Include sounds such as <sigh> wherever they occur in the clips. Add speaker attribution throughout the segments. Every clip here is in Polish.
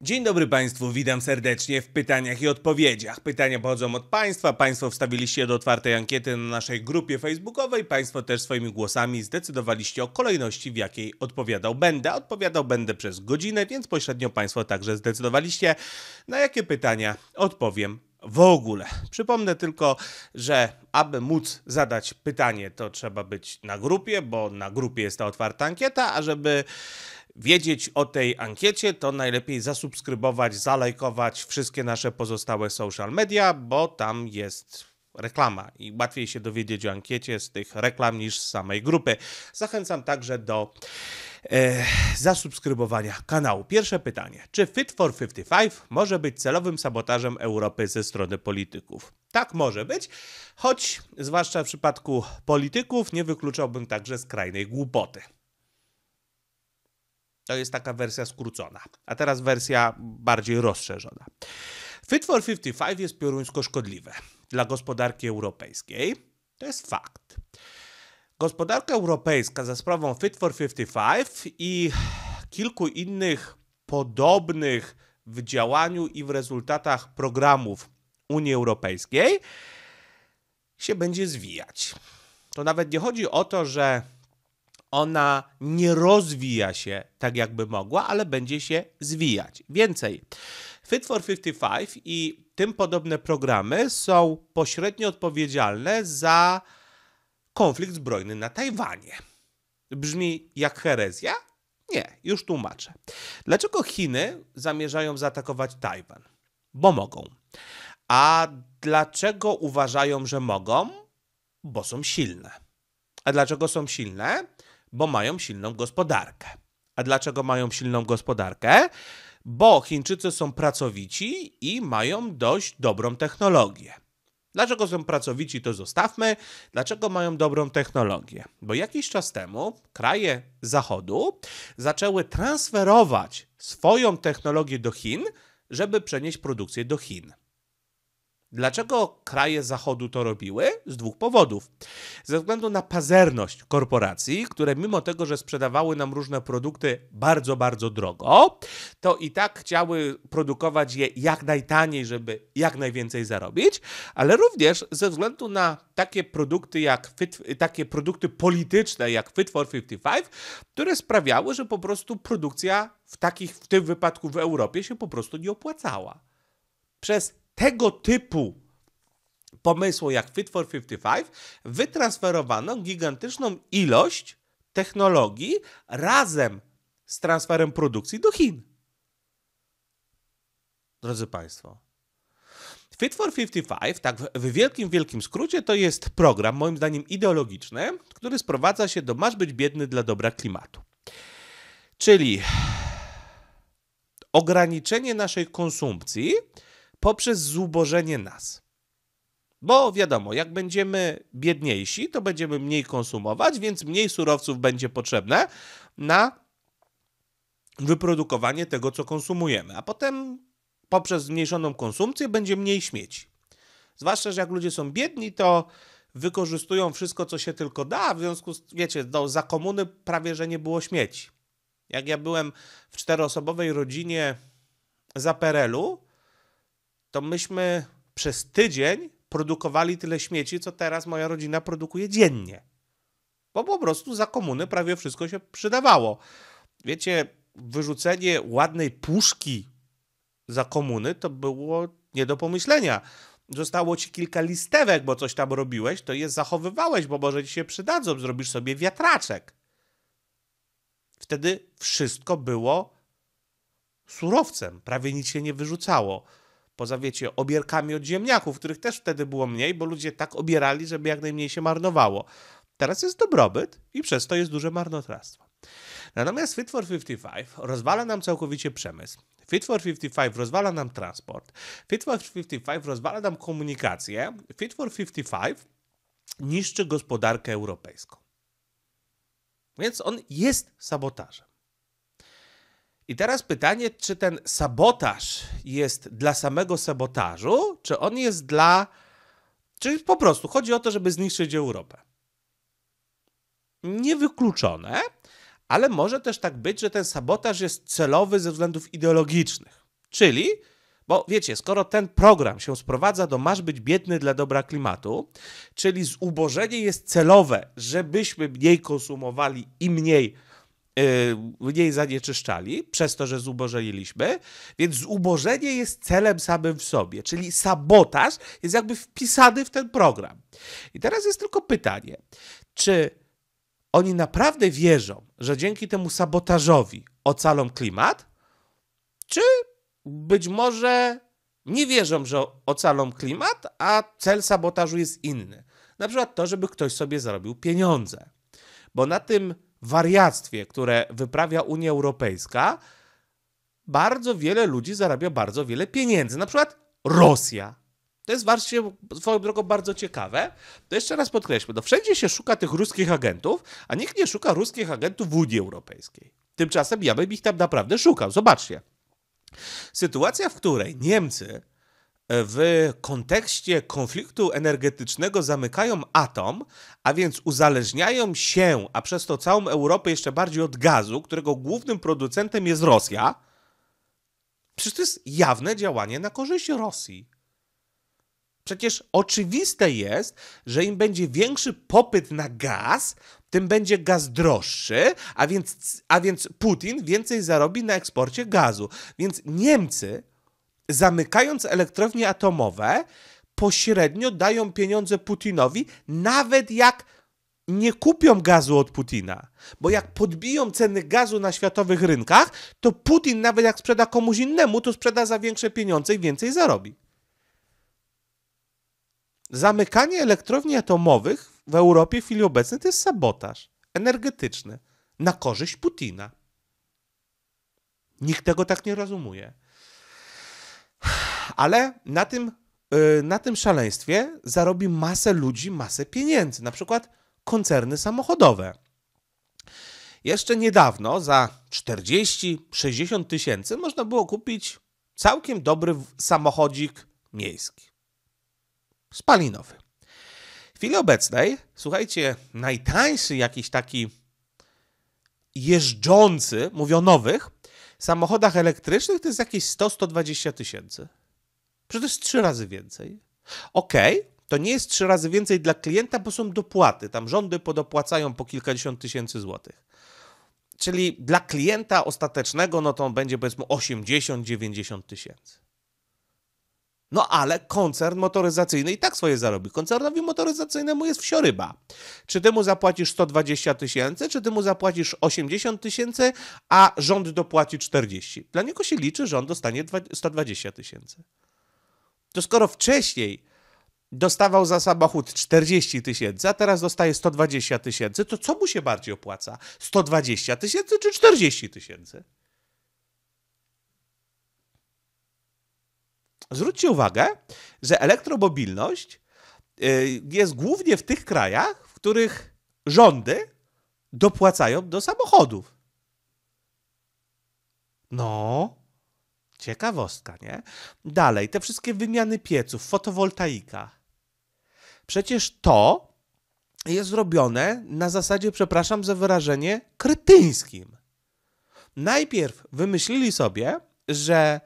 Speaker 1: Dzień dobry Państwu, witam serdecznie w pytaniach i odpowiedziach. Pytania pochodzą od Państwa, Państwo wstawiliście do otwartej ankiety na naszej grupie facebookowej, Państwo też swoimi głosami zdecydowaliście o kolejności, w jakiej odpowiadał będę. Odpowiadał będę przez godzinę, więc pośrednio Państwo także zdecydowaliście, na jakie pytania odpowiem w ogóle. Przypomnę tylko, że aby móc zadać pytanie, to trzeba być na grupie, bo na grupie jest ta otwarta ankieta, a żeby wiedzieć o tej ankiecie, to najlepiej zasubskrybować, zalajkować wszystkie nasze pozostałe social media, bo tam jest reklama i łatwiej się dowiedzieć o ankiecie z tych reklam niż z samej grupy. Zachęcam także do e, zasubskrybowania kanału. Pierwsze pytanie. Czy Fit for 55 może być celowym sabotażem Europy ze strony polityków? Tak może być, choć zwłaszcza w przypadku polityków nie wykluczałbym także skrajnej głupoty. To jest taka wersja skrócona, a teraz wersja bardziej rozszerzona. Fit for 55 jest pioruńsko szkodliwe dla gospodarki europejskiej. To jest fakt. Gospodarka europejska za sprawą Fit for 55 i kilku innych podobnych w działaniu i w rezultatach programów Unii Europejskiej się będzie zwijać. To nawet nie chodzi o to, że ona nie rozwija się tak, jakby mogła, ale będzie się zwijać. Więcej. Fit for 55 i tym podobne programy są pośrednio odpowiedzialne za konflikt zbrojny na Tajwanie. Brzmi jak herezja? Nie, już tłumaczę. Dlaczego Chiny zamierzają zaatakować Tajwan? Bo mogą. A dlaczego uważają, że mogą? Bo są silne. A dlaczego są silne? Bo mają silną gospodarkę. A dlaczego mają silną gospodarkę? Bo Chińczycy są pracowici i mają dość dobrą technologię. Dlaczego są pracowici, to zostawmy. Dlaczego mają dobrą technologię? Bo jakiś czas temu kraje Zachodu zaczęły transferować swoją technologię do Chin, żeby przenieść produkcję do Chin. Dlaczego kraje Zachodu to robiły? Z dwóch powodów. Ze względu na pazerność korporacji, które mimo tego, że sprzedawały nam różne produkty bardzo, bardzo drogo, to i tak chciały produkować je jak najtaniej, żeby jak najwięcej zarobić, ale również ze względu na takie produkty, jak takie produkty polityczne jak Fit for 55, które sprawiały, że po prostu produkcja w takich, w tym wypadku w Europie się po prostu nie opłacała. Przez tego typu pomysłu jak Fit for 55 wytransferowano gigantyczną ilość technologii razem z transferem produkcji do Chin. Drodzy Państwo, Fit for 55, tak w wielkim, wielkim skrócie, to jest program, moim zdaniem ideologiczny, który sprowadza się do masz być biedny dla dobra klimatu. Czyli ograniczenie naszej konsumpcji poprzez zubożenie nas. Bo wiadomo, jak będziemy biedniejsi, to będziemy mniej konsumować, więc mniej surowców będzie potrzebne na wyprodukowanie tego, co konsumujemy. A potem poprzez zmniejszoną konsumpcję będzie mniej śmieci. Zwłaszcza, że jak ludzie są biedni, to wykorzystują wszystko, co się tylko da, w związku z, wiecie, do, za komuny prawie, że nie było śmieci. Jak ja byłem w czteroosobowej rodzinie za Perelu, to myśmy przez tydzień produkowali tyle śmieci, co teraz moja rodzina produkuje dziennie. Bo po prostu za komuny prawie wszystko się przydawało. Wiecie, wyrzucenie ładnej puszki za komuny to było nie do pomyślenia. Zostało ci kilka listewek, bo coś tam robiłeś, to je zachowywałeś, bo może ci się przydadzą, zrobisz sobie wiatraczek. Wtedy wszystko było surowcem, prawie nic się nie wyrzucało. Poza, wiecie, obierkami od ziemniaków, których też wtedy było mniej, bo ludzie tak obierali, żeby jak najmniej się marnowało. Teraz jest dobrobyt i przez to jest duże marnotrawstwo. Natomiast Fit for 55 rozwala nam całkowicie przemysł. Fit for 55 rozwala nam transport. Fit for 55 rozwala nam komunikację. Fit for 55 niszczy gospodarkę europejską. Więc on jest sabotażem. I teraz pytanie, czy ten sabotaż jest dla samego sabotażu, czy on jest dla. Czy po prostu chodzi o to, żeby zniszczyć Europę? Niewykluczone, ale może też tak być, że ten sabotaż jest celowy ze względów ideologicznych. Czyli, bo wiecie, skoro ten program się sprowadza do masz być biedny dla dobra klimatu, czyli zubożenie jest celowe, żebyśmy mniej konsumowali i mniej Y, mniej zanieczyszczali przez to, że zubożeliliśmy, więc zubożenie jest celem samym w sobie, czyli sabotaż jest jakby wpisany w ten program. I teraz jest tylko pytanie, czy oni naprawdę wierzą, że dzięki temu sabotażowi ocalą klimat, czy być może nie wierzą, że ocalą klimat, a cel sabotażu jest inny. Na przykład to, żeby ktoś sobie zarobił pieniądze. Bo na tym wariactwie, które wyprawia Unia Europejska, bardzo wiele ludzi zarabia bardzo wiele pieniędzy. Na przykład Rosja. To jest właśnie swoją drogą bardzo ciekawe. To jeszcze raz podkreślmy, no wszędzie się szuka tych ruskich agentów, a nikt nie szuka ruskich agentów w Unii Europejskiej. Tymczasem ja bym ich tam naprawdę szukał. Zobaczcie. Sytuacja, w której Niemcy w kontekście konfliktu energetycznego zamykają atom, a więc uzależniają się, a przez to całą Europę jeszcze bardziej od gazu, którego głównym producentem jest Rosja. Przecież to jest jawne działanie na korzyść Rosji. Przecież oczywiste jest, że im będzie większy popyt na gaz, tym będzie gaz droższy, a więc, a więc Putin więcej zarobi na eksporcie gazu. Więc Niemcy zamykając elektrownie atomowe, pośrednio dają pieniądze Putinowi, nawet jak nie kupią gazu od Putina. Bo jak podbiją ceny gazu na światowych rynkach, to Putin, nawet jak sprzeda komuś innemu, to sprzeda za większe pieniądze i więcej zarobi. Zamykanie elektrowni atomowych w Europie w chwili obecnej to jest sabotaż energetyczny na korzyść Putina. Nikt tego tak nie rozumuje ale na tym, y, na tym szaleństwie zarobi masę ludzi, masę pieniędzy, na przykład koncerny samochodowe. Jeszcze niedawno za 40-60 tysięcy można było kupić całkiem dobry samochodzik miejski. Spalinowy. W chwili obecnej, słuchajcie, najtańszy jakiś taki jeżdżący, mówię o nowych, samochodach elektrycznych to jest jakieś 100-120 tysięcy. Przecież to jest trzy razy więcej. Okej, okay, to nie jest trzy razy więcej dla klienta, bo są dopłaty. Tam rządy podopłacają po kilkadziesiąt tysięcy złotych. Czyli dla klienta ostatecznego, no to on będzie powiedzmy 80-90 tysięcy. No ale koncern motoryzacyjny i tak swoje zarobi. Koncernowi motoryzacyjnemu jest wsioryba. Czy ty mu zapłacisz 120 tysięcy, czy ty mu zapłacisz 80 tysięcy, a rząd dopłaci 40. Dla niego się liczy, rząd dostanie 120 tysięcy to skoro wcześniej dostawał za samochód 40 tysięcy, a teraz dostaje 120 tysięcy, to co mu się bardziej opłaca? 120 tysięcy czy 40 tysięcy? Zwróćcie uwagę, że elektromobilność y, jest głównie w tych krajach, w których rządy dopłacają do samochodów. No. Ciekawostka, nie? Dalej, te wszystkie wymiany pieców, fotowoltaika. Przecież to jest robione na zasadzie, przepraszam za wyrażenie, krytyńskim. Najpierw wymyślili sobie, że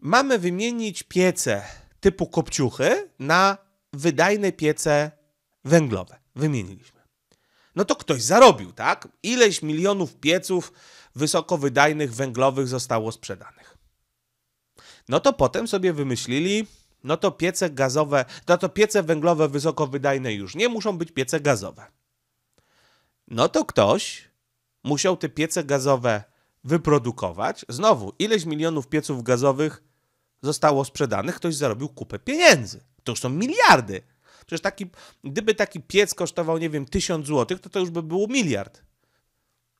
Speaker 1: mamy wymienić piece typu kopciuchy na wydajne piece węglowe. Wymieniliśmy. No to ktoś zarobił, tak? Ileś milionów pieców wysokowydajnych węglowych zostało sprzedanych. No to potem sobie wymyślili, no to piece gazowe, no to piece węglowe wysokowydajne już nie muszą być piece gazowe. No to ktoś musiał te piece gazowe wyprodukować. Znowu, ileś milionów pieców gazowych zostało sprzedanych, ktoś zarobił kupę pieniędzy. To już są miliardy. Przecież taki, gdyby taki piec kosztował, nie wiem, tysiąc złotych, to to już by było miliard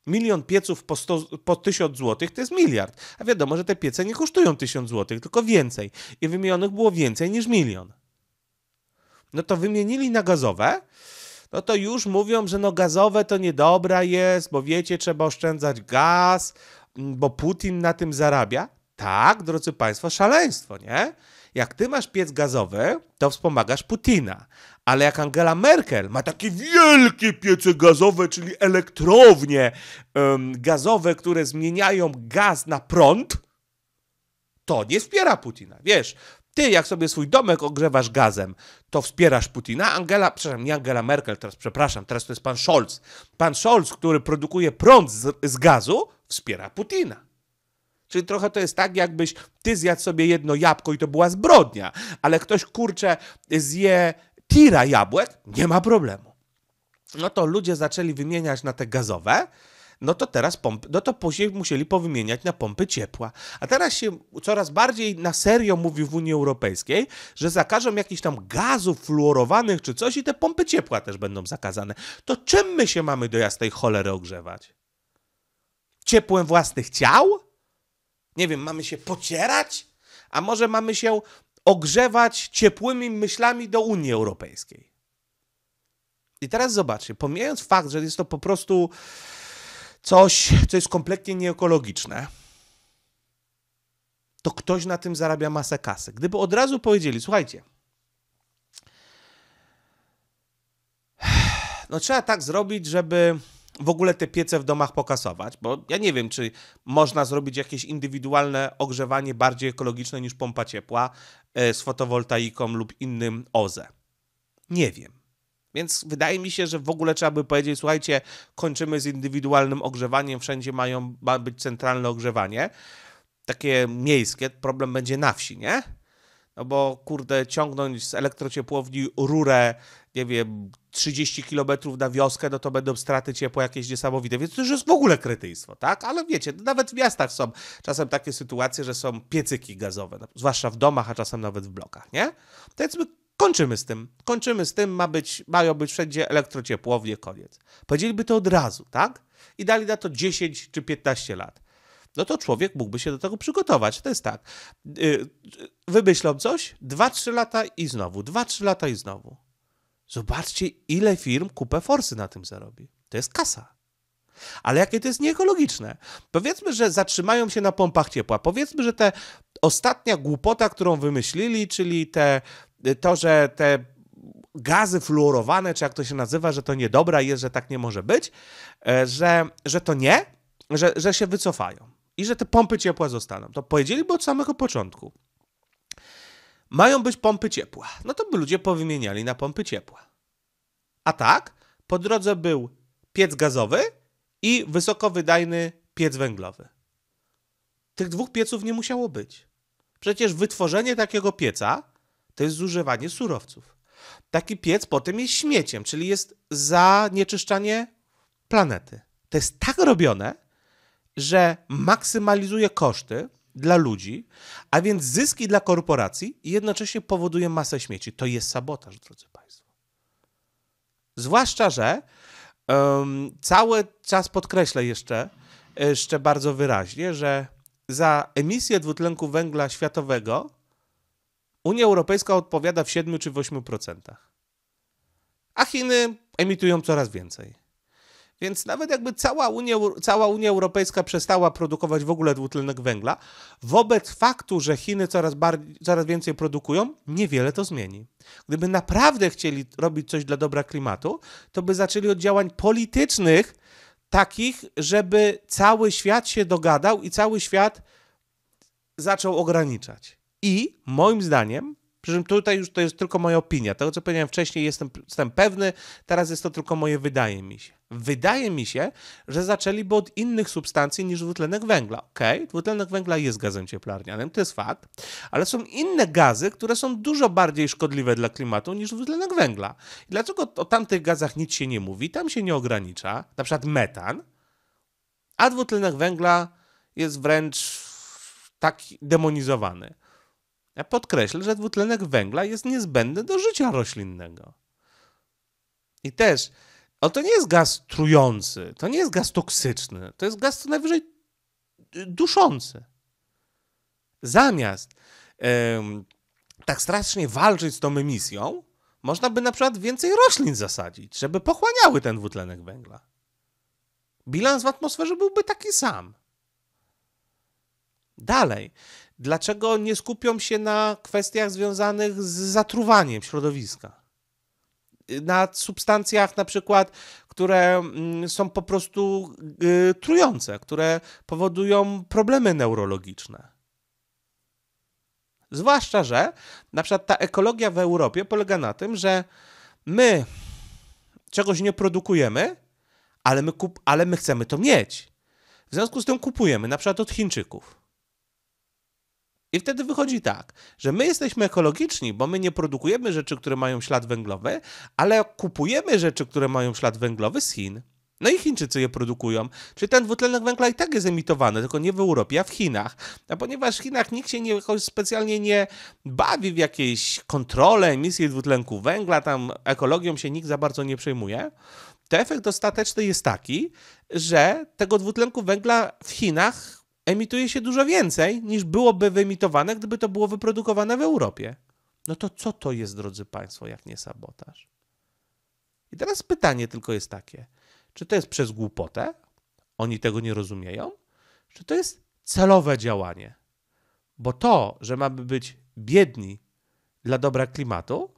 Speaker 1: milion pieców po, 100, po 1000 zł to jest miliard. A wiadomo, że te piece nie kosztują 1000 zł, tylko więcej. I wymienionych było więcej niż milion. No to wymienili na gazowe, no to już mówią, że no gazowe to niedobra jest, bo wiecie, trzeba oszczędzać gaz, bo Putin na tym zarabia. Tak, drodzy Państwo, szaleństwo, nie? jak ty masz piec gazowy, to wspomagasz Putina. Ale jak Angela Merkel ma takie wielkie piece gazowe, czyli elektrownie gazowe, które zmieniają gaz na prąd, to nie wspiera Putina. Wiesz, ty jak sobie swój domek ogrzewasz gazem, to wspierasz Putina. Angela, przepraszam, nie Angela Merkel, teraz przepraszam, teraz to jest pan Scholz. Pan Scholz, który produkuje prąd z, z gazu, wspiera Putina. Czyli trochę to jest tak, jakbyś ty zjadł sobie jedno jabłko i to była zbrodnia, ale ktoś kurczę zje tira jabłek, nie ma problemu. No to ludzie zaczęli wymieniać na te gazowe, no to teraz pompy, no to później musieli powymieniać na pompy ciepła. A teraz się coraz bardziej na serio mówi w Unii Europejskiej, że zakażą jakichś tam gazów fluorowanych czy coś i te pompy ciepła też będą zakazane. To czym my się mamy do jasnej cholery ogrzewać? Ciepłem własnych ciał? Nie wiem, mamy się pocierać? A może mamy się ogrzewać ciepłymi myślami do Unii Europejskiej? I teraz zobaczcie, pomijając fakt, że jest to po prostu coś, co jest kompletnie nieekologiczne, to ktoś na tym zarabia masę kasy. Gdyby od razu powiedzieli, słuchajcie, no trzeba tak zrobić, żeby w ogóle te piece w domach pokasować, bo ja nie wiem, czy można zrobić jakieś indywidualne ogrzewanie bardziej ekologiczne niż pompa ciepła e, z fotowoltaiką lub innym OZE. Nie wiem. Więc wydaje mi się, że w ogóle trzeba by powiedzieć, słuchajcie, kończymy z indywidualnym ogrzewaniem, wszędzie mają, ma być centralne ogrzewanie, takie miejskie, problem będzie na wsi, nie? no bo kurde, ciągnąć z elektrociepłowni rurę, nie wiem, 30 km na wioskę, no to będą straty ciepła jakieś niesamowite, więc to już jest w ogóle kretyństwo, tak? Ale wiecie, no nawet w miastach są czasem takie sytuacje, że są piecyki gazowe, no, zwłaszcza w domach, a czasem nawet w blokach, nie? To jest Kończymy z tym. Kończymy z tym, ma być, mają być wszędzie elektrociepłownie, koniec. Powiedzieliby to od razu, tak? I dali na to 10 czy 15 lat no to człowiek mógłby się do tego przygotować. To jest tak. Y, y, wymyślą coś, 2-3 lata i znowu, 2-3 lata i znowu. Zobaczcie, ile firm kupę forsy na tym zarobi. To jest kasa. Ale jakie to jest nieekologiczne. Powiedzmy, że zatrzymają się na pompach ciepła. Powiedzmy, że te ostatnia głupota, którą wymyślili, czyli te, y, to, że te gazy fluorowane, czy jak to się nazywa, że to niedobra jest, że tak nie może być, e, że, że to nie, że, że się wycofają i że te pompy ciepła zostaną. To powiedzieliby od samego początku. Mają być pompy ciepła. No to by ludzie powymieniali na pompy ciepła. A tak, po drodze był piec gazowy i wysokowydajny piec węglowy. Tych dwóch pieców nie musiało być. Przecież wytworzenie takiego pieca to jest zużywanie surowców. Taki piec potem jest śmieciem, czyli jest zanieczyszczanie planety. To jest tak robione, że maksymalizuje koszty dla ludzi, a więc zyski dla korporacji i jednocześnie powoduje masę śmieci. To jest sabotaż, drodzy Państwo. Zwłaszcza, że um, cały czas podkreślę jeszcze, jeszcze bardzo wyraźnie, że za emisję dwutlenku węgla światowego Unia Europejska odpowiada w 7 czy w 8%. A Chiny emitują coraz więcej. Więc nawet jakby cała Unia, cała Unia Europejska przestała produkować w ogóle dwutlenek węgla, wobec faktu, że Chiny coraz, bardziej, coraz więcej produkują, niewiele to zmieni. Gdyby naprawdę chcieli robić coś dla dobra klimatu, to by zaczęli od działań politycznych, takich, żeby cały świat się dogadał i cały świat zaczął ograniczać. I moim zdaniem przy czym tutaj już to jest tylko moja opinia. Tego, co powiedziałem wcześniej, jestem, jestem pewny, teraz jest to tylko moje wydaje mi się. Wydaje mi się, że zaczęliby od innych substancji niż dwutlenek węgla. Okej, okay, dwutlenek węgla jest gazem cieplarnianym, to jest fakt, ale są inne gazy, które są dużo bardziej szkodliwe dla klimatu niż dwutlenek węgla. I dlaczego o tamtych gazach nic się nie mówi, tam się nie ogranicza, na przykład metan, a dwutlenek węgla jest wręcz tak demonizowany. Podkreślę, że dwutlenek węgla jest niezbędny do życia roślinnego. I też, o to nie jest gaz trujący, to nie jest gaz toksyczny, to jest gaz co najwyżej y, duszący. Zamiast ym, tak strasznie walczyć z tą emisją, można by na przykład więcej roślin zasadzić, żeby pochłaniały ten dwutlenek węgla. Bilans w atmosferze byłby taki sam. Dalej, Dlaczego nie skupią się na kwestiach związanych z zatruwaniem środowiska? Na substancjach na przykład, które mm, są po prostu y, trujące, które powodują problemy neurologiczne. Zwłaszcza, że na przykład ta ekologia w Europie polega na tym, że my czegoś nie produkujemy, ale my, kup ale my chcemy to mieć. W związku z tym kupujemy na przykład od Chińczyków. I wtedy wychodzi tak, że my jesteśmy ekologiczni, bo my nie produkujemy rzeczy, które mają ślad węglowy, ale kupujemy rzeczy, które mają ślad węglowy z Chin. No i Chińczycy je produkują. Czyli ten dwutlenek węgla i tak jest emitowany, tylko nie w Europie, a w Chinach. A ponieważ w Chinach nikt się nie, jakoś specjalnie nie bawi w jakieś kontrole emisji dwutlenku węgla, tam ekologią się nikt za bardzo nie przejmuje, to efekt ostateczny jest taki, że tego dwutlenku węgla w Chinach emituje się dużo więcej niż byłoby wyemitowane, gdyby to było wyprodukowane w Europie. No to co to jest, drodzy Państwo, jak nie sabotaż? I teraz pytanie tylko jest takie: czy to jest przez głupotę? Oni tego nie rozumieją? Czy to jest celowe działanie? Bo to, że mamy być biedni dla dobra klimatu,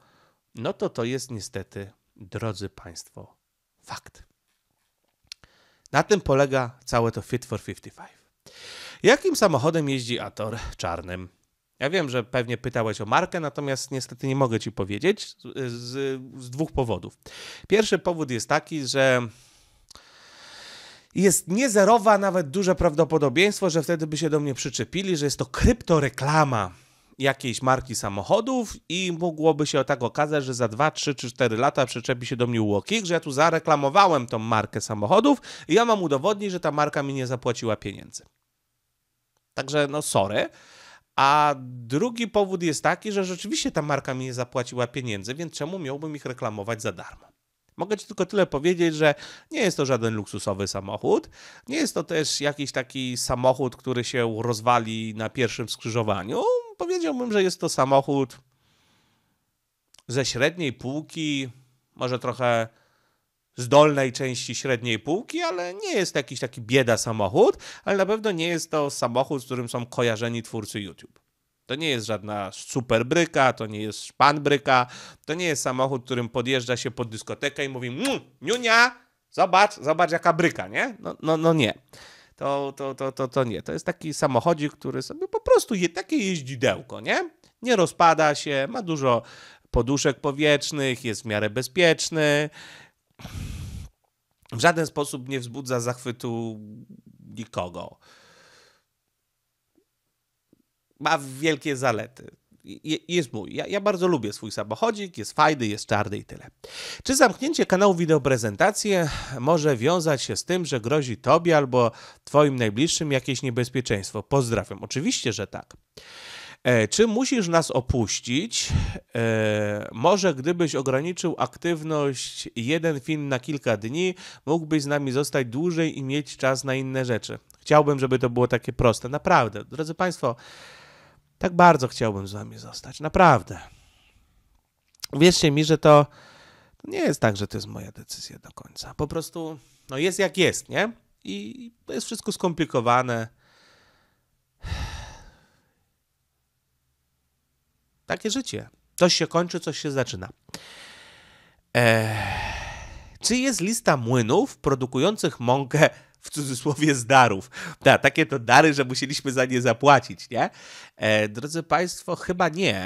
Speaker 1: no to to jest niestety, drodzy Państwo, fakt. Na tym polega całe to Fit for 55. Jakim samochodem jeździ Ator czarnym? Ja wiem, że pewnie pytałeś o markę, natomiast niestety nie mogę ci powiedzieć z, z, z dwóch powodów. Pierwszy powód jest taki, że jest niezerowa, nawet duże prawdopodobieństwo, że wtedy by się do mnie przyczepili, że jest to kryptoreklama jakiejś marki samochodów i mogłoby się tak okazać, że za 2, 3 czy 4 lata przyczepi się do mnie Walking, że ja tu zareklamowałem tą markę samochodów i ja mam udowodnić, że ta marka mi nie zapłaciła pieniędzy. Także no sorry. A drugi powód jest taki, że rzeczywiście ta marka mi nie zapłaciła pieniędzy, więc czemu miałbym ich reklamować za darmo? Mogę Ci tylko tyle powiedzieć, że nie jest to żaden luksusowy samochód. Nie jest to też jakiś taki samochód, który się rozwali na pierwszym skrzyżowaniu. Powiedziałbym, że jest to samochód ze średniej półki, może trochę z dolnej części średniej półki, ale nie jest jakiś taki bieda samochód, ale na pewno nie jest to samochód, z którym są kojarzeni twórcy YouTube. To nie jest żadna super bryka, to nie jest szpan bryka, to nie jest samochód, którym podjeżdża się pod dyskotekę i mówi niunia, zobacz, zobacz jaka bryka, nie? No, no, no nie. To, to, to, to, to nie. To jest taki samochodzik, który sobie po prostu je, takie jeździdełko, nie? Nie rozpada się, ma dużo poduszek powietrznych, jest w miarę bezpieczny, w żaden sposób nie wzbudza zachwytu nikogo. Ma wielkie zalety. Je, jest mój. Ja, ja, bardzo lubię swój samochodzik, jest fajny, jest czarny i tyle. Czy zamknięcie kanału wideoprezentację może wiązać się z tym, że grozi tobie albo twoim najbliższym jakieś niebezpieczeństwo? Pozdrawiam. Oczywiście, że tak. E, czy musisz nas opuścić? E, może gdybyś ograniczył aktywność jeden film na kilka dni, mógłbyś z nami zostać dłużej i mieć czas na inne rzeczy. Chciałbym, żeby to było takie proste. Naprawdę, drodzy Państwo, tak bardzo chciałbym z Wami zostać. Naprawdę. Wierzcie mi, że to nie jest tak, że to jest moja decyzja do końca. Po prostu no jest jak jest, nie? I to jest wszystko skomplikowane. Takie życie. Coś się kończy, coś się zaczyna. Eee, czy jest lista młynów produkujących mąkę w cudzysłowie z darów. Da, takie to dary, że musieliśmy za nie zapłacić, nie? E, drodzy Państwo, chyba nie.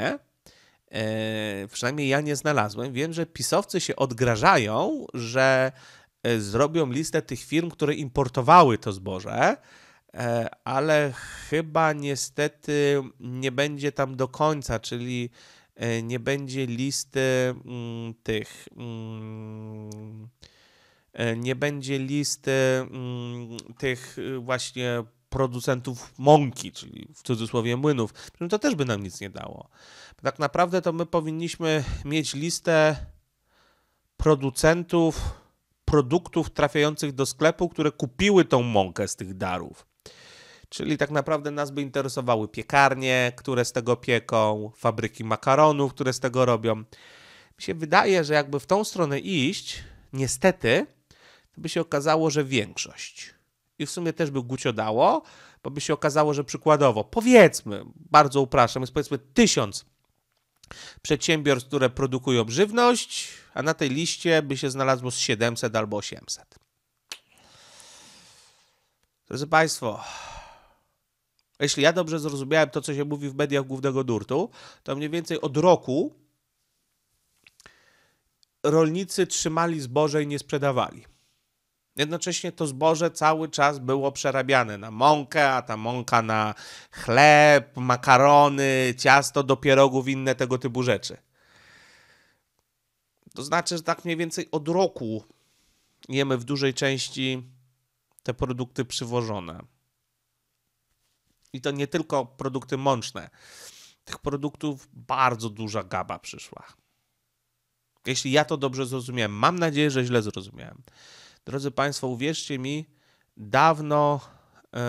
Speaker 1: E, przynajmniej ja nie znalazłem. Wiem, że pisowcy się odgrażają, że e, zrobią listę tych firm, które importowały to zboże. E, ale chyba niestety nie będzie tam do końca, czyli e, nie będzie listy mm, tych. Mm, e, nie będzie listy mm, tych y, właśnie producentów mąki, czyli w cudzysłowie młynów. No to też by nam nic nie dało. Tak naprawdę to my powinniśmy mieć listę producentów produktów trafiających do sklepu, które kupiły tą mąkę z tych darów. Czyli tak naprawdę nas by interesowały piekarnie, które z tego pieką, fabryki makaronów, które z tego robią. Mi się wydaje, że jakby w tą stronę iść, niestety, to by się okazało, że większość. I w sumie też by guciodało, bo by się okazało, że przykładowo, powiedzmy, bardzo upraszam, jest powiedzmy tysiąc przedsiębiorstw, które produkują żywność, a na tej liście by się znalazło z 700 albo 800. Drodzy Państwo, jeśli ja dobrze zrozumiałem to, co się mówi w mediach głównego nurtu, to mniej więcej od roku rolnicy trzymali zboże i nie sprzedawali. Jednocześnie to zboże cały czas było przerabiane na mąkę, a ta mąka na chleb, makarony, ciasto do pierogów, inne tego typu rzeczy. To znaczy, że tak mniej więcej od roku jemy w dużej części te produkty przywożone. I to nie tylko produkty mączne. Tych produktów bardzo duża gaba przyszła. Jeśli ja to dobrze zrozumiałem, mam nadzieję, że źle zrozumiałem. Drodzy Państwo, uwierzcie mi, dawno yy,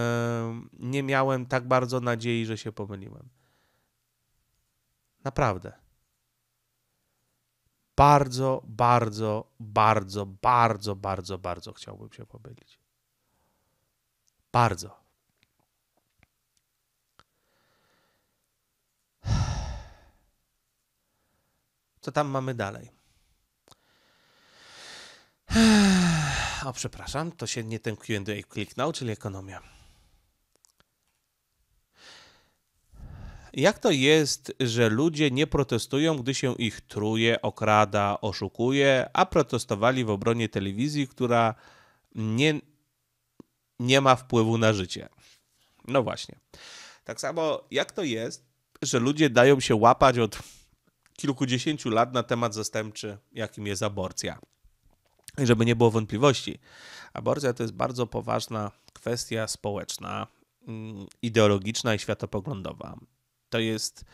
Speaker 1: nie miałem tak bardzo nadziei, że się pomyliłem. Naprawdę. Bardzo, bardzo, bardzo, bardzo, bardzo, bardzo chciałbym się pomylić. Bardzo. co tam mamy dalej? <sighs> O, przepraszam, to się nie ten QA kliknął, czyli ekonomia. Jak to jest, że ludzie nie protestują, gdy się ich truje, okrada, oszukuje, a protestowali w obronie telewizji, która nie, nie ma wpływu na życie? No właśnie. Tak samo, jak to jest, że ludzie dają się łapać od kilkudziesięciu lat na temat zastępczy, jakim jest aborcja. I żeby nie było wątpliwości, aborcja to jest bardzo poważna kwestia społeczna, mm, ideologiczna i światopoglądowa. To jest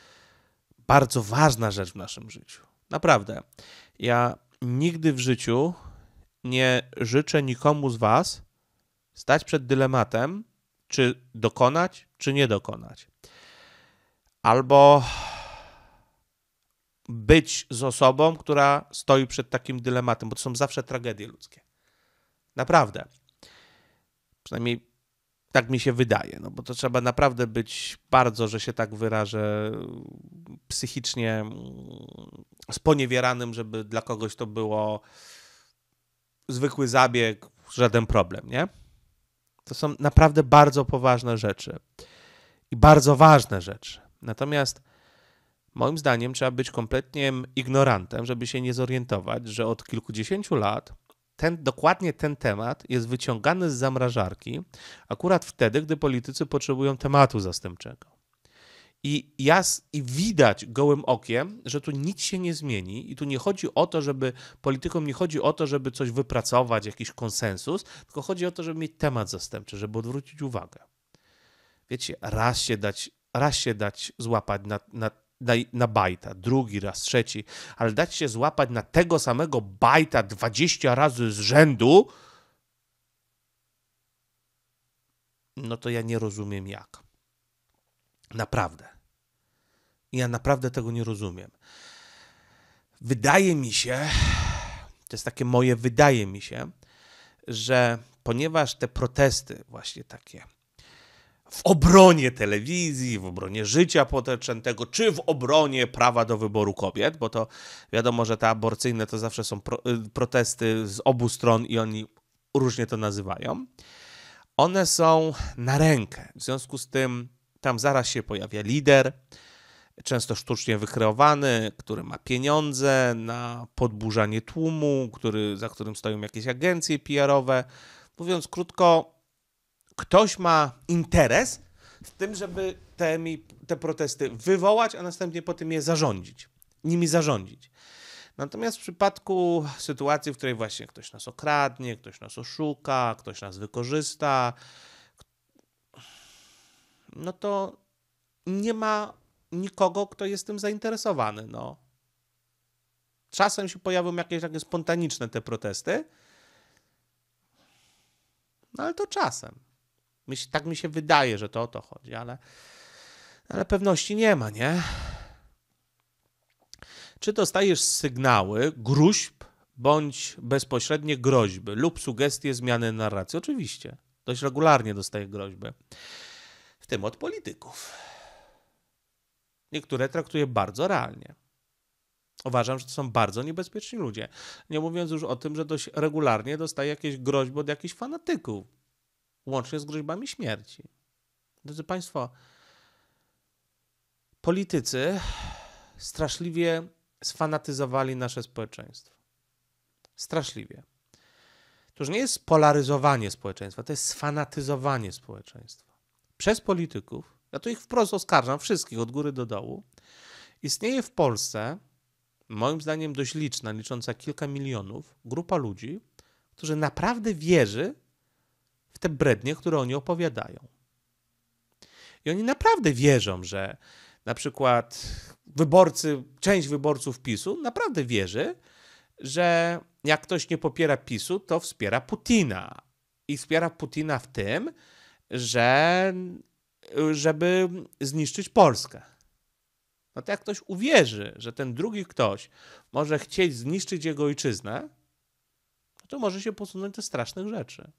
Speaker 1: bardzo ważna rzecz w naszym życiu. Naprawdę. Ja nigdy w życiu nie życzę nikomu z Was stać przed dylematem, czy dokonać, czy nie dokonać. Albo być z osobą, która stoi przed takim dylematem, bo to są zawsze tragedie ludzkie. Naprawdę. Przynajmniej tak mi się wydaje, no bo to trzeba naprawdę być bardzo, że się tak wyrażę, psychicznie mm, sponiewieranym, żeby dla kogoś to było zwykły zabieg, żaden problem, nie? To są naprawdę bardzo poważne rzeczy i bardzo ważne rzeczy. Natomiast Moim zdaniem trzeba być kompletnie ignorantem, żeby się nie zorientować, że od kilkudziesięciu lat ten, dokładnie ten temat jest wyciągany z zamrażarki akurat wtedy, gdy politycy potrzebują tematu zastępczego. I, jas, I widać gołym okiem, że tu nic się nie zmieni, i tu nie chodzi o to, żeby politykom nie chodzi o to, żeby coś wypracować, jakiś konsensus, tylko chodzi o to, żeby mieć temat zastępczy, żeby odwrócić uwagę. Wiecie, raz się dać, raz się dać złapać na, na na, bajta, drugi raz, trzeci, ale dać się złapać na tego samego bajta 20 razy z rzędu, no to ja nie rozumiem jak. Naprawdę. Ja naprawdę tego nie rozumiem. Wydaje mi się, to jest takie moje wydaje mi się, że ponieważ te protesty, właśnie takie w obronie telewizji, w obronie życia potoczętego, czy w obronie prawa do wyboru kobiet, bo to wiadomo, że te aborcyjne to zawsze są pro, y, protesty z obu stron i oni różnie to nazywają. One są na rękę. W związku z tym tam zaraz się pojawia lider, często sztucznie wykreowany, który ma pieniądze na podburzanie tłumu, który, za którym stoją jakieś agencje PR-owe. Mówiąc krótko, ktoś ma interes w tym, żeby te, te protesty wywołać, a następnie po tym je zarządzić, nimi zarządzić. Natomiast w przypadku sytuacji, w której właśnie ktoś nas okradnie, ktoś nas oszuka, ktoś nas wykorzysta, no to nie ma nikogo, kto jest tym zainteresowany. No. Czasem się pojawią jakieś takie spontaniczne te protesty, no ale to czasem tak mi się wydaje, że to o to chodzi, ale, ale pewności nie ma, nie? Czy dostajesz sygnały, gruźb bądź bezpośrednie groźby lub sugestie zmiany narracji? Oczywiście. Dość regularnie dostaję groźby, w tym od polityków. Niektóre traktuję bardzo realnie. Uważam, że to są bardzo niebezpieczni ludzie. Nie mówiąc już o tym, że dość regularnie dostaję jakieś groźby od jakichś fanatyków łącznie z groźbami śmierci. Drodzy Państwo, politycy straszliwie sfanatyzowali nasze społeczeństwo. Straszliwie. To już nie jest polaryzowanie społeczeństwa, to jest sfanatyzowanie społeczeństwa. Przez polityków, ja tu ich wprost oskarżam, wszystkich od góry do dołu, istnieje w Polsce, moim zdaniem dość liczna, licząca kilka milionów, grupa ludzi, którzy naprawdę wierzy, te brednie, które oni opowiadają. I oni naprawdę wierzą, że na przykład wyborcy, część wyborców PiSu naprawdę wierzy, że jak ktoś nie popiera PiSu, to wspiera Putina. I wspiera Putina w tym, że żeby zniszczyć Polskę. No to jak ktoś uwierzy, że ten drugi ktoś może chcieć zniszczyć jego ojczyznę, no to może się posunąć do strasznych rzeczy.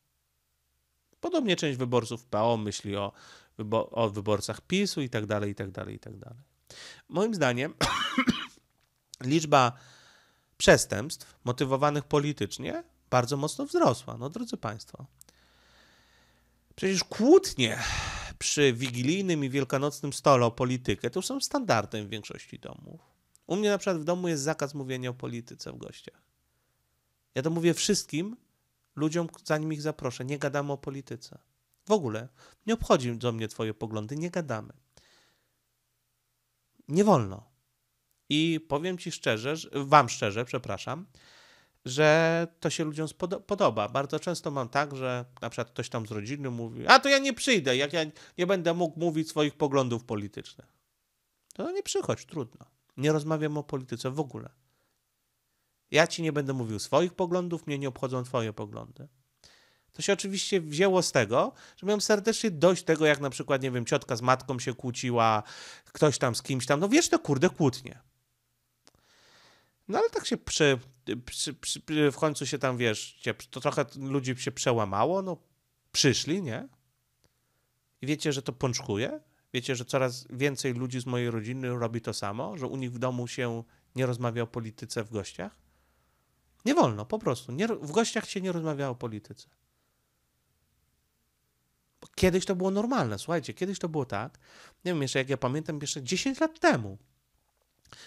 Speaker 1: Podobnie część wyborców PO myśli o, wybo o wyborcach PiSu i tak dalej, i tak dalej, i tak dalej. Moim zdaniem <clears throat> liczba przestępstw motywowanych politycznie bardzo mocno wzrosła. No drodzy Państwo, przecież kłótnie przy wigilijnym i wielkanocnym stole o politykę to są standardem w większości domów. U mnie na przykład w domu jest zakaz mówienia o polityce w gościach. Ja to mówię wszystkim, ludziom, zanim ich zaproszę. Nie gadamy o polityce. W ogóle nie obchodzi do mnie Twoje poglądy, nie gadamy. Nie wolno. I powiem Ci szczerze, Wam szczerze, przepraszam, że to się ludziom podoba. Bardzo często mam tak, że na przykład ktoś tam z rodziny mówi, a to ja nie przyjdę, jak ja nie będę mógł mówić swoich poglądów politycznych. To nie przychodź, trudno. Nie rozmawiam o polityce w ogóle. Ja ci nie będę mówił swoich poglądów, mnie nie obchodzą twoje poglądy. To się oczywiście wzięło z tego, że miałem serdecznie dość tego, jak na przykład, nie wiem, ciotka z matką się kłóciła, ktoś tam z kimś tam, no wiesz, to kurde kłótnie. No ale tak się przy, przy, przy, w końcu się tam, wiesz, to trochę ludzi się przełamało, no przyszli, nie? I wiecie, że to pączkuje? Wiecie, że coraz więcej ludzi z mojej rodziny robi to samo, że u nich w domu się nie rozmawia o polityce w gościach? Nie wolno, po prostu. Nie, w gościach się nie rozmawia o polityce. Kiedyś to było normalne, słuchajcie, kiedyś to było tak, nie wiem, jeszcze jak ja pamiętam, jeszcze 10 lat temu,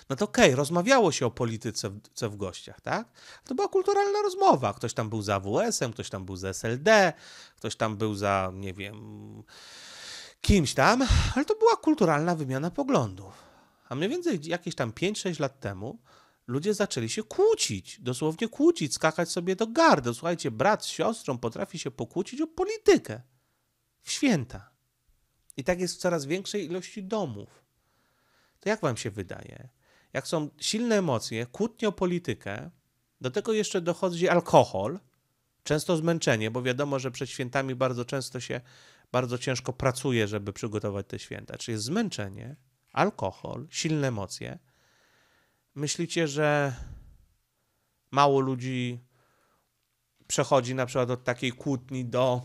Speaker 1: no to okej, okay, rozmawiało się o polityce w, w gościach, tak? To była kulturalna rozmowa. Ktoś tam był za WS-em, ktoś tam był za SLD, ktoś tam był za, nie wiem, kimś tam, ale to była kulturalna wymiana poglądów. A mniej więcej jakieś tam 5-6 lat temu ludzie zaczęli się kłócić, dosłownie kłócić, skakać sobie do gardy. Słuchajcie, brat z siostrą potrafi się pokłócić o politykę w święta. I tak jest w coraz większej ilości domów. To jak wam się wydaje? Jak są silne emocje, kłótnie o politykę, do tego jeszcze dochodzi alkohol, często zmęczenie, bo wiadomo, że przed świętami bardzo często się bardzo ciężko pracuje, żeby przygotować te święta. Czyli jest zmęczenie, alkohol, silne emocje – myślicie, że mało ludzi przechodzi na przykład od takiej kłótni do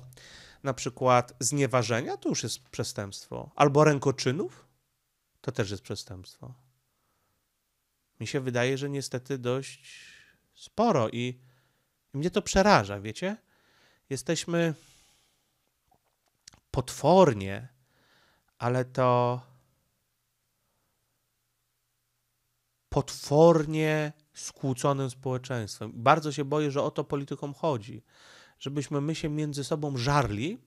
Speaker 1: na przykład znieważenia, to już jest przestępstwo. Albo rękoczynów, to też jest przestępstwo. Mi się wydaje, że niestety dość sporo i mnie to przeraża, wiecie? Jesteśmy potwornie, ale to potwornie skłóconym społeczeństwem. Bardzo się boję, że o to politykom chodzi. Żebyśmy my się między sobą żarli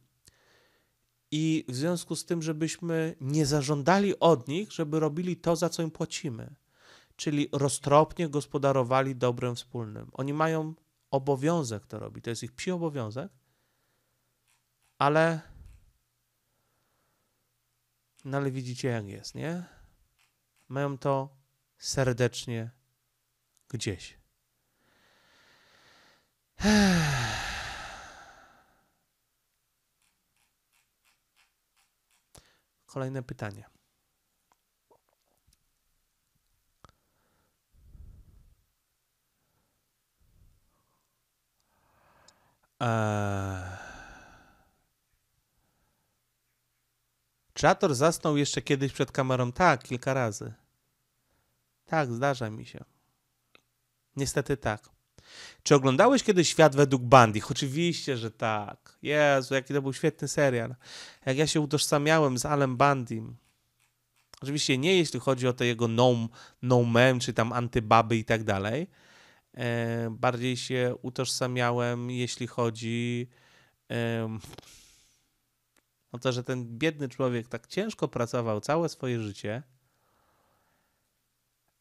Speaker 1: i w związku z tym, żebyśmy nie zażądali od nich, żeby robili to, za co im płacimy. Czyli roztropnie gospodarowali dobrem wspólnym. Oni mają obowiązek to robić. To jest ich psi obowiązek, ale. No ale widzicie, jak jest, nie? Mają to serdecznie gdzieś. <sighs> Kolejne pytanie. Eee... Czy Ator zasnął jeszcze kiedyś przed kamerą? Tak, kilka razy. Tak, zdarza mi się. Niestety tak. Czy oglądałeś kiedyś Świat według Bandich? Oczywiście, że tak. Jezu, jaki to był świetny serial. Jak ja się utożsamiałem z Alem Bandim. Oczywiście nie, jeśli chodzi o te jego no, no mem, czy tam antybaby i tak dalej. E, bardziej się utożsamiałem, jeśli chodzi e, o to, że ten biedny człowiek tak ciężko pracował całe swoje życie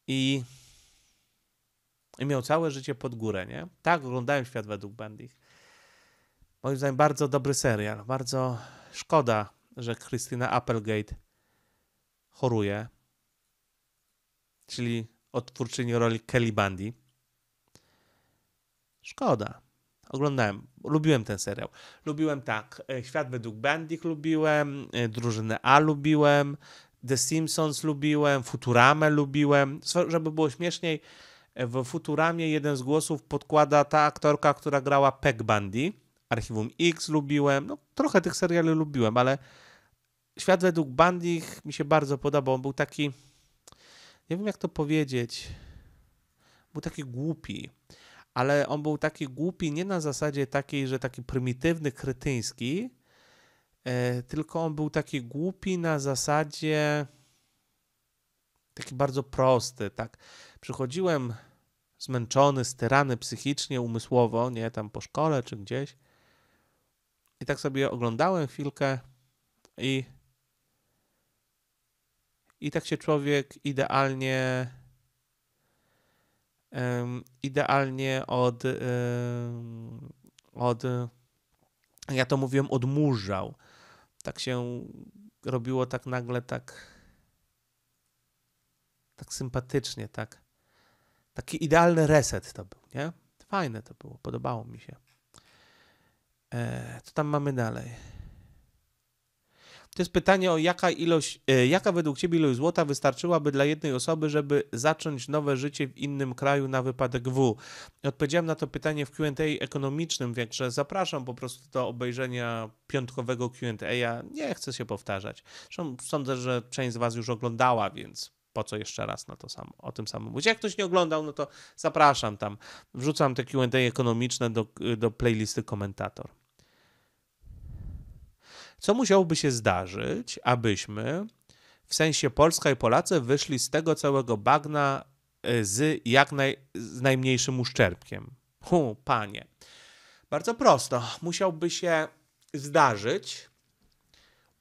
Speaker 1: i, i miał całe życie pod górę, nie? Tak, oglądałem Świat według Bendich. Moim zdaniem bardzo dobry serial. Bardzo szkoda, że Christina Applegate choruje, czyli odtwórczyni roli Kelly Bundy. Szkoda. Oglądałem, lubiłem ten serial. Lubiłem tak, e, Świat według Bandich lubiłem, e, Drużynę A lubiłem, The Simpsons lubiłem, Futuramę lubiłem. Żeby było śmieszniej, w Futuramie jeden z głosów podkłada ta aktorka, która grała Peg Bundy. Archiwum X lubiłem, no trochę tych seriali lubiłem, ale Świat według Bundy mi się bardzo podobał. On był taki, nie wiem jak to powiedzieć, był taki głupi, ale on był taki głupi nie na zasadzie takiej, że taki prymitywny, krytyński, E, tylko on był taki głupi na zasadzie taki bardzo prosty, tak. Przychodziłem zmęczony, sterany psychicznie, umysłowo, nie, tam po szkole czy gdzieś i tak sobie oglądałem chwilkę i i tak się człowiek idealnie um, idealnie od um, od ja to mówiłem, odmurzał tak się robiło tak nagle, tak, tak sympatycznie, tak. Taki idealny reset to był, nie? Fajne to było, podobało mi się. E, co tam mamy dalej? To jest pytanie o jaka ilość, e, jaka według Ciebie ilość złota wystarczyłaby dla jednej osoby, żeby zacząć nowe życie w innym kraju na wypadek W? Odpowiedziałem na to pytanie w Q&A ekonomicznym, także zapraszam po prostu do obejrzenia piątkowego Q&A. Nie chcę się powtarzać. Zresztą sądzę, że część z Was już oglądała, więc po co jeszcze raz na to samo, o tym samym mówić. Jak ktoś nie oglądał, no to zapraszam tam. Wrzucam te Q&A ekonomiczne do, do playlisty komentator. Co musiałoby się zdarzyć, abyśmy w sensie Polska i Polacy wyszli z tego całego bagna y, z jak naj, z najmniejszym uszczerbkiem? Hu, panie. Bardzo prosto. Musiałby się zdarzyć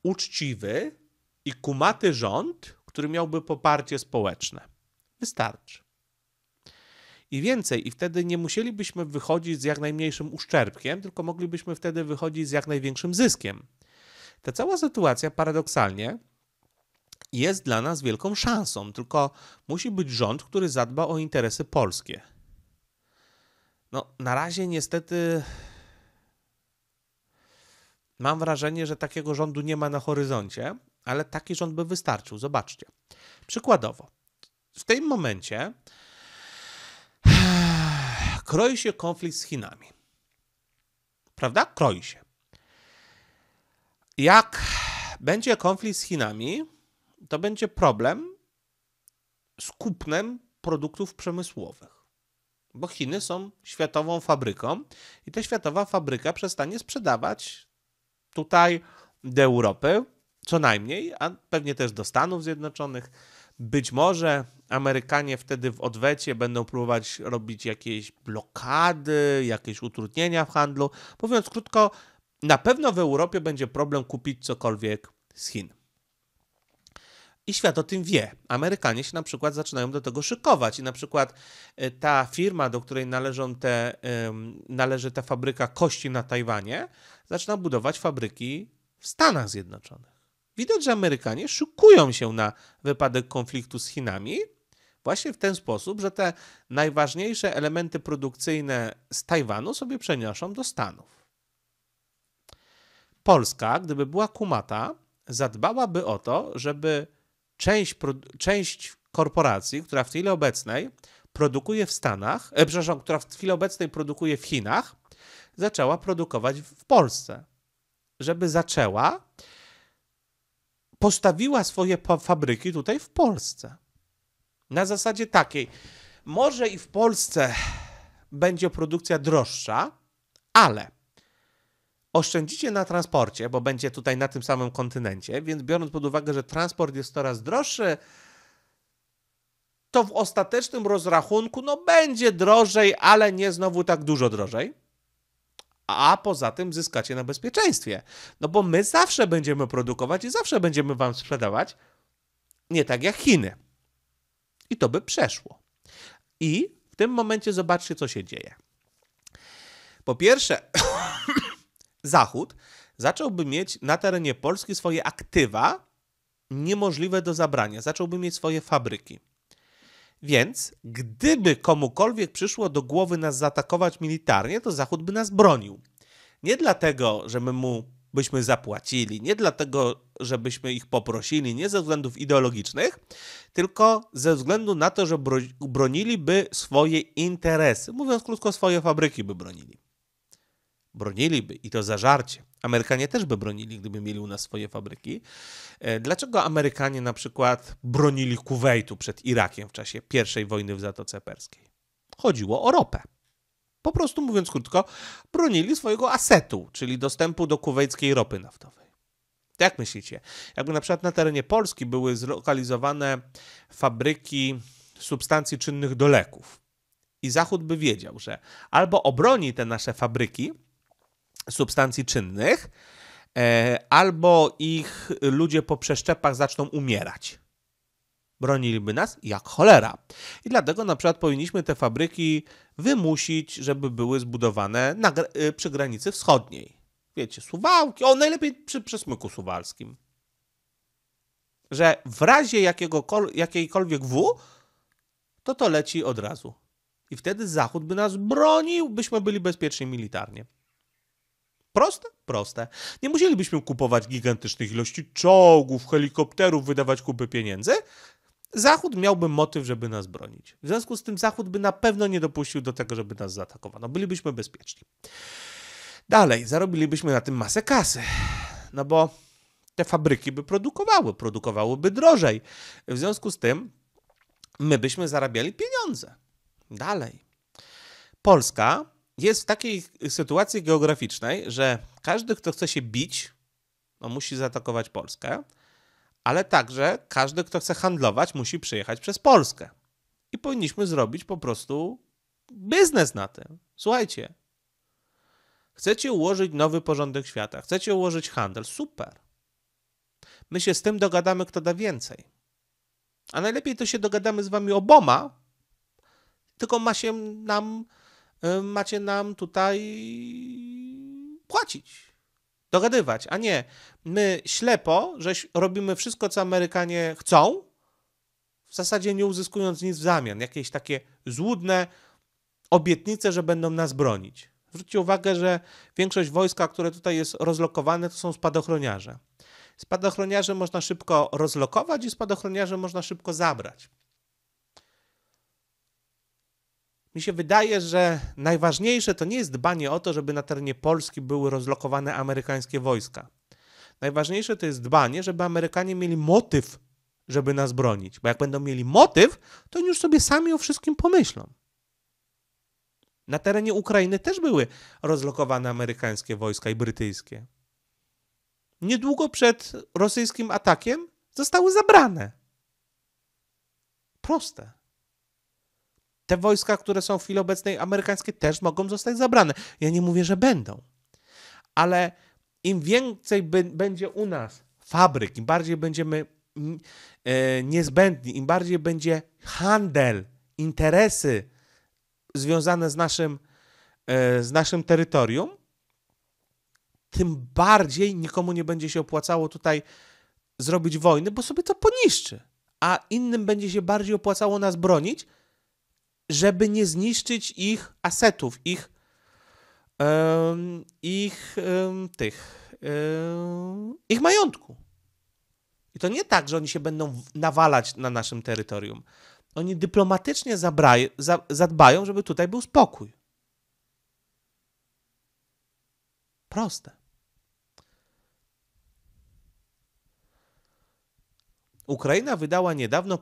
Speaker 1: uczciwy i kumaty rząd, który miałby poparcie społeczne. Wystarczy. I więcej, i wtedy nie musielibyśmy wychodzić z jak najmniejszym uszczerbkiem, tylko moglibyśmy wtedy wychodzić z jak największym zyskiem. Ta cała sytuacja paradoksalnie jest dla nas wielką szansą, tylko musi być rząd, który zadba o interesy polskie. No, na razie niestety mam wrażenie, że takiego rządu nie ma na horyzoncie, ale taki rząd by wystarczył. Zobaczcie. Przykładowo, w tym momencie <sighs> kroi się konflikt z Chinami. Prawda? Kroi się. Jak będzie konflikt z Chinami, to będzie problem z kupnem produktów przemysłowych. Bo Chiny są światową fabryką i ta światowa fabryka przestanie sprzedawać tutaj do Europy, co najmniej, a pewnie też do Stanów Zjednoczonych. Być może Amerykanie wtedy w odwecie będą próbować robić jakieś blokady, jakieś utrudnienia w handlu. Mówiąc krótko, na pewno w Europie będzie problem kupić cokolwiek z Chin. I świat o tym wie. Amerykanie się na przykład zaczynają do tego szykować i na przykład e, ta firma, do której należą te, należy ta fabryka kości na Tajwanie, zaczyna budować fabryki w Stanach Zjednoczonych. Widać, że Amerykanie szykują się na wypadek konfliktu z Chinami właśnie w ten sposób, że te najważniejsze elementy produkcyjne z Tajwanu sobie przeniosą do Stanów. Polska, gdyby była kumata, zadbałaby o to, żeby część, część korporacji, która w chwili obecnej produkuje w Stanach, e, przepraszam, która w chwili obecnej produkuje w Chinach, zaczęła produkować w Polsce. Żeby zaczęła, postawiła swoje fabryki tutaj w Polsce. Na zasadzie takiej, może i w Polsce będzie produkcja droższa, ale Oszczędzicie na transporcie, bo będzie tutaj na tym samym kontynencie, więc biorąc pod uwagę, że transport jest coraz droższy, to w ostatecznym rozrachunku no będzie drożej, ale nie znowu tak dużo drożej. A poza tym zyskacie na bezpieczeństwie. No bo my zawsze będziemy produkować i zawsze będziemy wam sprzedawać, nie tak jak Chiny. I to by przeszło. I w tym momencie zobaczcie, co się dzieje. Po pierwsze, Zachód zacząłby mieć na terenie Polski swoje aktywa niemożliwe do zabrania, zacząłby mieć swoje fabryki. Więc gdyby komukolwiek przyszło do głowy nas zaatakować militarnie, to Zachód by nas bronił. Nie dlatego, że my mu byśmy zapłacili, nie dlatego, żebyśmy ich poprosili, nie ze względów ideologicznych, tylko ze względu na to, że broniliby swoje interesy. Mówiąc krótko, swoje fabryki by bronili. Broniliby i to za żarcie. Amerykanie też by bronili, gdyby mieli u nas swoje fabryki. E, dlaczego Amerykanie na przykład bronili Kuwejtu przed Irakiem w czasie I wojny w Zatoce Perskiej? Chodziło o ropę. Po prostu mówiąc krótko, bronili swojego asetu, czyli dostępu do kuwejskiej ropy naftowej. Jak myślicie? Jakby na przykład na terenie Polski były zlokalizowane fabryki substancji czynnych do leków i Zachód by wiedział, że albo obroni te nasze fabryki, substancji czynnych, e, albo ich ludzie po przeszczepach zaczną umierać. Broniliby nas jak cholera. I dlatego na przykład powinniśmy te fabryki wymusić, żeby były zbudowane na, e, przy granicy wschodniej. Wiecie, Suwałki, o najlepiej przy przesmyku suwalskim. Że w razie jakiego, jakiejkolwiek W, to to leci od razu. I wtedy Zachód by nas bronił, byśmy byli bezpieczni militarnie. Proste? Proste. Nie musielibyśmy kupować gigantycznych ilości czołgów, helikopterów, wydawać kupy pieniędzy. Zachód miałby motyw, żeby nas bronić. W związku z tym Zachód by na pewno nie dopuścił do tego, żeby nas zaatakowano. Bylibyśmy bezpieczni. Dalej, zarobilibyśmy na tym masę kasy. No bo te fabryki by produkowały, produkowałyby drożej. W związku z tym my byśmy zarabiali pieniądze. Dalej. Polska jest w takiej sytuacji geograficznej, że każdy, kto chce się bić, no musi zaatakować Polskę, ale także każdy, kto chce handlować, musi przejechać przez Polskę. I powinniśmy zrobić po prostu biznes na tym. Słuchajcie, chcecie ułożyć nowy porządek świata, chcecie ułożyć handel, super. My się z tym dogadamy, kto da więcej. A najlepiej to się dogadamy z wami oboma, tylko ma się nam Y, macie nam tutaj płacić, dogadywać, a nie my ślepo, że robimy wszystko, co Amerykanie chcą, w zasadzie nie uzyskując nic w zamian, jakieś takie złudne obietnice, że będą nas bronić. Zwróćcie uwagę, że większość wojska, które tutaj jest rozlokowane, to są spadochroniarze. Spadochroniarze można szybko rozlokować i spadochroniarze można szybko zabrać. Mi się wydaje, że najważniejsze to nie jest dbanie o to, żeby na terenie Polski były rozlokowane amerykańskie wojska. Najważniejsze to jest dbanie, żeby Amerykanie mieli motyw, żeby nas bronić. Bo jak będą mieli motyw, to oni już sobie sami o wszystkim pomyślą. Na terenie Ukrainy też były rozlokowane amerykańskie wojska i brytyjskie. Niedługo przed rosyjskim atakiem zostały zabrane. Proste te wojska, które są w chwili obecnej amerykańskie, też mogą zostać zabrane. Ja nie mówię, że będą, ale im więcej by, będzie u nas fabryk, im bardziej będziemy mm, e, niezbędni, im bardziej będzie handel, interesy związane z naszym, e, z naszym terytorium, tym bardziej nikomu nie będzie się opłacało tutaj zrobić wojny, bo sobie to poniszczy. A innym będzie się bardziej opłacało nas bronić, żeby nie zniszczyć ich asetów, ich, um, ich um, tych, um, ich majątku. I to nie tak, że oni się będą nawalać na naszym terytorium. Oni dyplomatycznie zabraj, za, zadbają, żeby tutaj był spokój. Proste. Ukraina wydała niedawno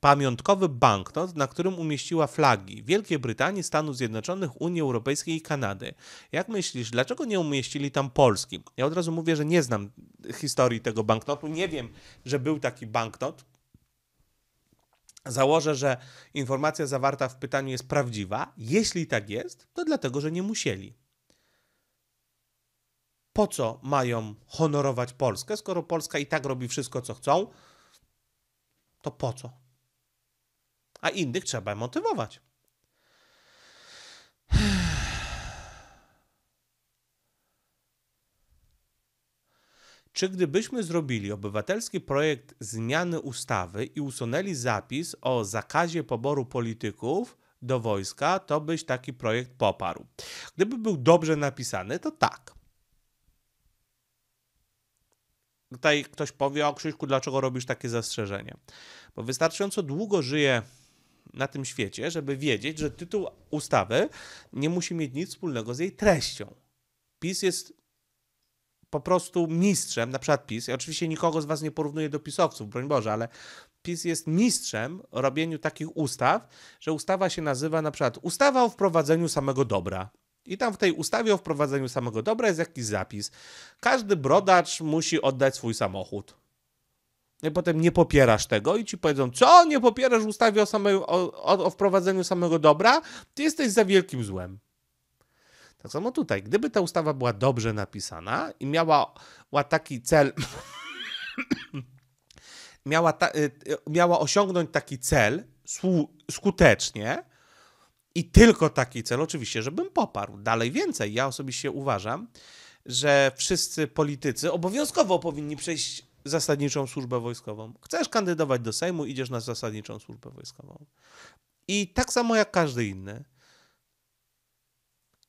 Speaker 1: pamiątkowy banknot, na którym umieściła flagi Wielkiej Brytanii, Stanów Zjednoczonych, Unii Europejskiej i Kanady. Jak myślisz, dlaczego nie umieścili tam Polski? Ja od razu mówię, że nie znam historii tego banknotu. Nie wiem, że był taki banknot. Założę, że informacja zawarta w pytaniu jest prawdziwa. Jeśli tak jest, to dlatego, że nie musieli po co mają honorować Polskę, skoro Polska i tak robi wszystko, co chcą, to po co? A innych trzeba motywować. Czy gdybyśmy zrobili obywatelski projekt zmiany ustawy i usunęli zapis o zakazie poboru polityków do wojska, to byś taki projekt poparł? Gdyby był dobrze napisany, to tak. Tutaj ktoś powie, o Krzyśku, dlaczego robisz takie zastrzeżenie? Bo wystarczająco długo żyje na tym świecie, żeby wiedzieć, że tytuł ustawy nie musi mieć nic wspólnego z jej treścią. PiS jest po prostu mistrzem, na przykład PiS, ja oczywiście nikogo z was nie porównuję do pisowców, broń Boże, ale PiS jest mistrzem robieniu takich ustaw, że ustawa się nazywa na przykład ustawa o wprowadzeniu samego dobra. I tam w tej ustawie o wprowadzeniu samego dobra jest jakiś zapis. Każdy brodacz musi oddać swój samochód. I potem nie popierasz tego i ci powiedzą, co nie popierasz ustawy o, samej, o, o wprowadzeniu samego dobra? Ty jesteś za wielkim złem. Tak samo tutaj. Gdyby ta ustawa była dobrze napisana i miała, miała taki cel... <coughs> miała, ta, y, y, miała osiągnąć taki cel skutecznie, i tylko taki cel oczywiście, żebym poparł. Dalej więcej, ja osobiście uważam, że wszyscy politycy obowiązkowo powinni przejść zasadniczą służbę wojskową. Chcesz kandydować do Sejmu, idziesz na zasadniczą służbę wojskową. I tak samo jak każdy inny.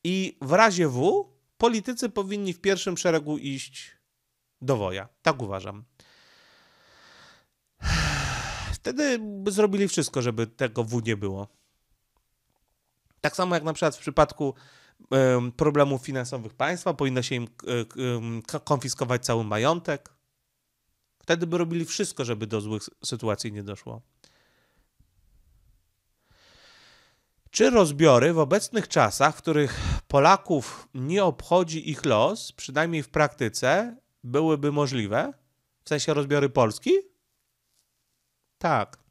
Speaker 1: I w razie W politycy powinni w pierwszym szeregu iść do woja. Tak uważam. Wtedy zrobili wszystko, żeby tego W nie było. Tak samo jak na przykład w przypadku problemów finansowych państwa, powinno się im konfiskować cały majątek. Wtedy by robili wszystko, żeby do złych sytuacji nie doszło. Czy rozbiory w obecnych czasach, w których Polaków nie obchodzi ich los, przynajmniej w praktyce, byłyby możliwe? W sensie rozbiory Polski? Tak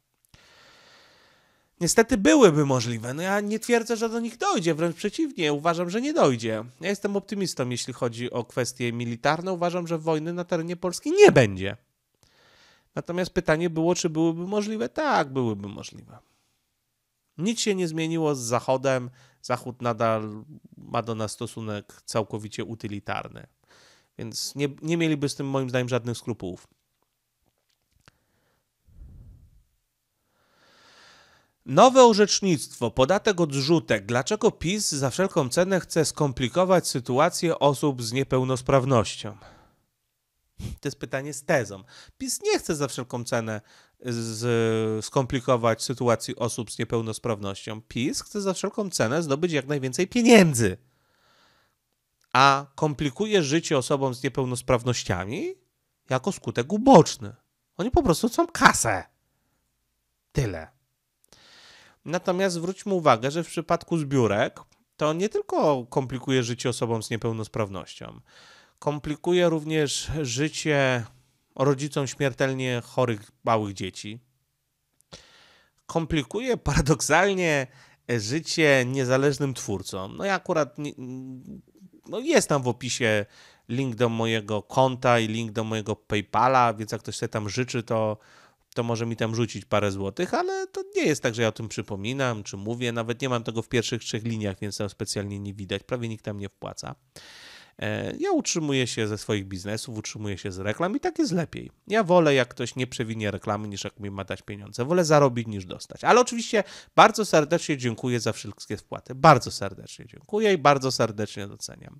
Speaker 1: niestety byłyby możliwe. No ja nie twierdzę, że do nich dojdzie, wręcz przeciwnie, uważam, że nie dojdzie. Ja jestem optymistą, jeśli chodzi o kwestie militarne. Uważam, że wojny na terenie Polski nie będzie. Natomiast pytanie było, czy byłyby możliwe? Tak, byłyby możliwe. Nic się nie zmieniło z Zachodem. Zachód nadal ma do nas stosunek całkowicie utylitarny. Więc nie, nie mieliby z tym moim zdaniem żadnych skrupułów. Nowe orzecznictwo, podatek odrzutek. Dlaczego PiS za wszelką cenę chce skomplikować sytuację osób z niepełnosprawnością? To jest pytanie z tezą. PiS nie chce za wszelką cenę y, z, skomplikować sytuacji osób z niepełnosprawnością. PiS chce za wszelką cenę zdobyć jak najwięcej pieniędzy. A komplikuje życie osobom z niepełnosprawnościami jako skutek uboczny. Oni po prostu chcą kasę. Tyle. Natomiast zwróćmy uwagę, że w przypadku zbiórek to nie tylko komplikuje życie osobom z niepełnosprawnością, komplikuje również życie rodzicom śmiertelnie chorych, małych dzieci. Komplikuje paradoksalnie życie niezależnym twórcom. No ja akurat nie, no jest tam w opisie link do mojego konta i link do mojego PayPala, więc jak ktoś sobie tam życzy, to to może mi tam rzucić parę złotych, ale to nie jest tak, że ja o tym przypominam czy mówię. Nawet nie mam tego w pierwszych trzech liniach, więc tam specjalnie nie widać. Prawie nikt tam nie wpłaca. E, ja utrzymuję się ze swoich biznesów, utrzymuję się z reklam i tak jest lepiej. Ja wolę, jak ktoś nie przewinie reklamy, niż jak mi ma dać pieniądze. Wolę zarobić niż dostać. Ale oczywiście bardzo serdecznie dziękuję za wszystkie wpłaty. Bardzo serdecznie dziękuję i bardzo serdecznie doceniam.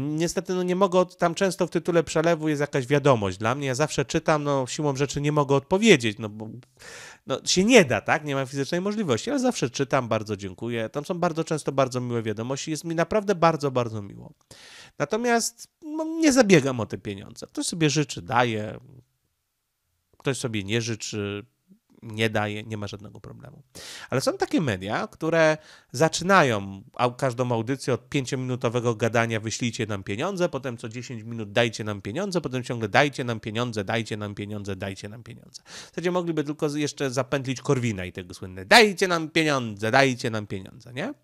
Speaker 1: Niestety no nie mogę, tam często w tytule przelewu jest jakaś wiadomość dla mnie, ja zawsze czytam, no siłą rzeczy nie mogę odpowiedzieć, no bo no, się nie da, tak, nie mam fizycznej możliwości, ale zawsze czytam, bardzo dziękuję, tam są bardzo często bardzo miłe wiadomości, jest mi naprawdę bardzo, bardzo miło. Natomiast no, nie zabiegam o te pieniądze, ktoś sobie życzy, daje, ktoś sobie nie życzy, nie daje, nie ma żadnego problemu. Ale są takie media, które zaczynają każdą audycję od pięciominutowego gadania wyślijcie nam pieniądze, potem co 10 minut dajcie nam pieniądze, potem ciągle dajcie nam pieniądze, dajcie nam pieniądze, dajcie nam pieniądze. W zasadzie mogliby tylko jeszcze zapętlić Korwina i tego słynne dajcie nam pieniądze, dajcie nam pieniądze, nie?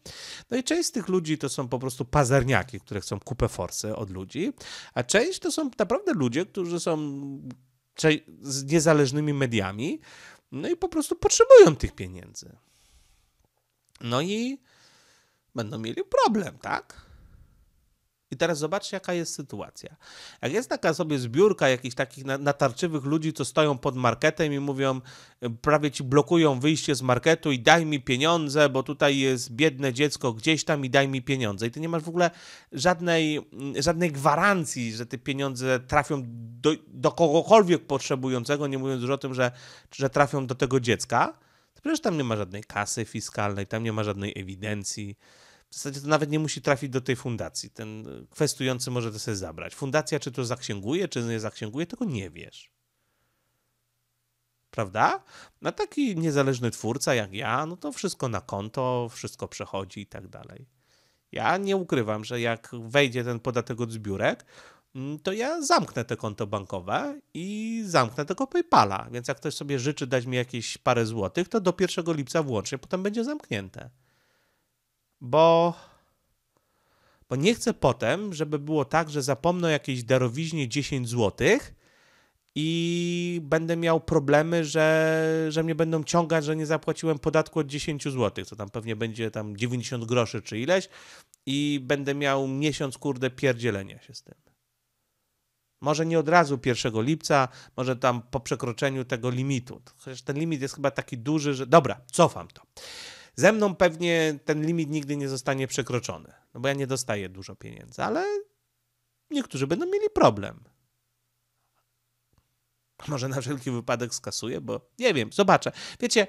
Speaker 1: No i część z tych ludzi to są po prostu pazerniaki, które chcą kupę forsy od ludzi, a część to są naprawdę ludzie, którzy są z niezależnymi mediami, no i po prostu potrzebują tych pieniędzy. No i będą mieli problem, tak? I teraz zobaczcie, jaka jest sytuacja. Jak jest taka sobie zbiórka jakichś takich natarczywych ludzi, co stoją pod marketem i mówią, prawie ci blokują wyjście z marketu i daj mi pieniądze, bo tutaj jest biedne dziecko gdzieś tam i daj mi pieniądze. I ty nie masz w ogóle żadnej, żadnej gwarancji, że te pieniądze trafią do, do kogokolwiek potrzebującego, nie mówiąc już o tym, że, że trafią do tego dziecka. To przecież tam nie ma żadnej kasy fiskalnej, tam nie ma żadnej ewidencji w zasadzie to nawet nie musi trafić do tej fundacji. Ten e, kwestujący może to sobie zabrać. Fundacja czy to zaksięguje, czy nie zaksięguje, tego nie wiesz. Prawda? Na taki niezależny twórca jak ja, no to wszystko na konto, wszystko przechodzi i tak dalej. Ja nie ukrywam, że jak wejdzie ten podatek od zbiórek, mm, to ja zamknę te konto bankowe i zamknę tego PayPala. Więc jak ktoś sobie życzy dać mi jakieś parę złotych, to do 1 lipca włącznie potem będzie zamknięte bo, bo nie chcę potem, żeby było tak, że zapomnę o jakiejś darowiźnie 10 zł i będę miał problemy, że, że mnie będą ciągać, że nie zapłaciłem podatku od 10 zł, co tam pewnie będzie tam 90 groszy czy ileś i będę miał miesiąc, kurde, pierdzielenia się z tym. Może nie od razu 1 lipca, może tam po przekroczeniu tego limitu. Chociaż ten limit jest chyba taki duży, że. Dobra, cofam to. Ze mną pewnie ten limit nigdy nie zostanie przekroczony, no bo ja nie dostaję dużo pieniędzy, ale niektórzy będą mieli problem. Może na wszelki wypadek skasuję, bo nie wiem, zobaczę. Wiecie,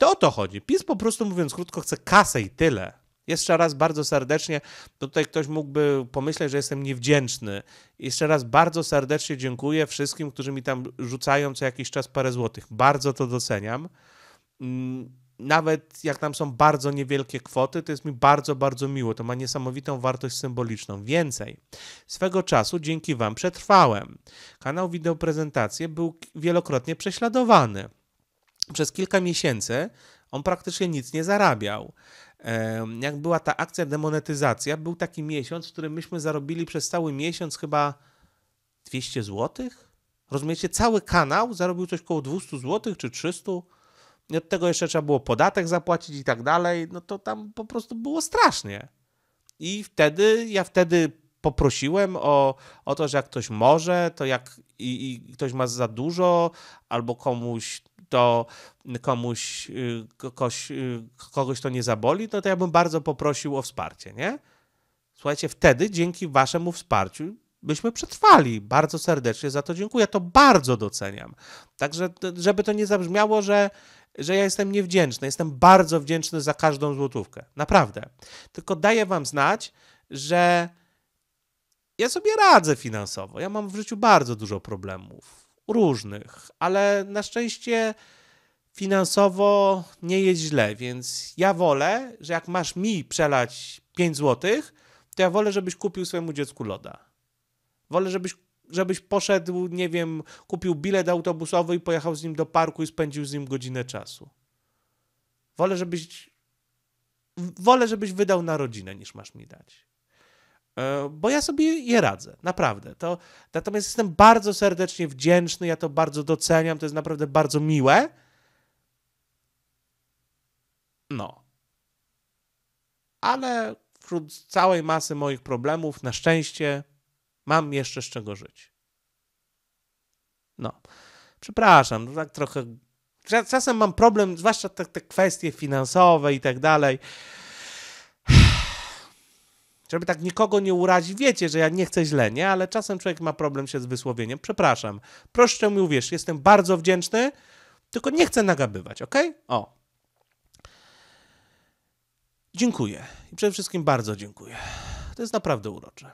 Speaker 1: to o to chodzi. PiS po prostu, mówiąc krótko, chce kasę i tyle. Jeszcze raz bardzo serdecznie, bo tutaj ktoś mógłby pomyśleć, że jestem niewdzięczny. Jeszcze raz bardzo serdecznie dziękuję wszystkim, którzy mi tam rzucają co jakiś czas parę złotych. Bardzo to doceniam. Mm, nawet jak tam są bardzo niewielkie kwoty, to jest mi bardzo, bardzo miło. To ma niesamowitą wartość symboliczną. Więcej, swego czasu dzięki Wam przetrwałem. Kanał Wideoprezentacje był wielokrotnie prześladowany. Przez kilka miesięcy on praktycznie nic nie zarabiał. Jak była ta akcja demonetyzacja, był taki miesiąc, w którym myśmy zarobili przez cały miesiąc chyba 200 złotych? Rozumiecie, cały kanał zarobił coś około 200 zł czy 300 i od tego jeszcze trzeba było podatek zapłacić i tak dalej, no to tam po prostu było strasznie. I wtedy, ja wtedy poprosiłem o, o to, że jak ktoś może, to jak i, i ktoś ma za dużo, albo komuś to komuś, y, kogoś, y, kogoś to nie zaboli, no to ja bym bardzo poprosił o wsparcie, nie? Słuchajcie, wtedy dzięki waszemu wsparciu byśmy przetrwali. Bardzo serdecznie za to dziękuję. Ja to bardzo doceniam. Także, żeby to nie zabrzmiało, że że ja jestem niewdzięczny. Jestem bardzo wdzięczny za każdą złotówkę. Naprawdę. Tylko daję wam znać, że ja sobie radzę finansowo. Ja mam w życiu bardzo dużo problemów, różnych, ale na szczęście finansowo nie jest źle, więc ja wolę, że jak masz mi przelać 5 złotych, to ja wolę, żebyś kupił swojemu dziecku loda. Wolę, żebyś żebyś poszedł, nie wiem, kupił bilet autobusowy i pojechał z nim do parku i spędził z nim godzinę czasu. Wolę, żebyś wolę, żebyś wydał na rodzinę, niż masz mi dać. E, bo ja sobie je radzę, naprawdę. To, natomiast jestem bardzo serdecznie wdzięczny, ja to bardzo doceniam, to jest naprawdę bardzo miłe. No. Ale wśród całej masy moich problemów, na szczęście, Mam jeszcze z czego żyć. No, przepraszam, no tak trochę. Czasem mam problem, zwłaszcza te, te kwestie finansowe i tak dalej. <sighs> Żeby tak nikogo nie urazić, wiecie, że ja nie chcę źle, nie? Ale czasem człowiek ma problem się z wysłowieniem. Przepraszam. Proszę mi uwierz, jestem bardzo wdzięczny, tylko nie chcę nagabywać, ok? O. Dziękuję. I przede wszystkim bardzo dziękuję. To jest naprawdę urocze.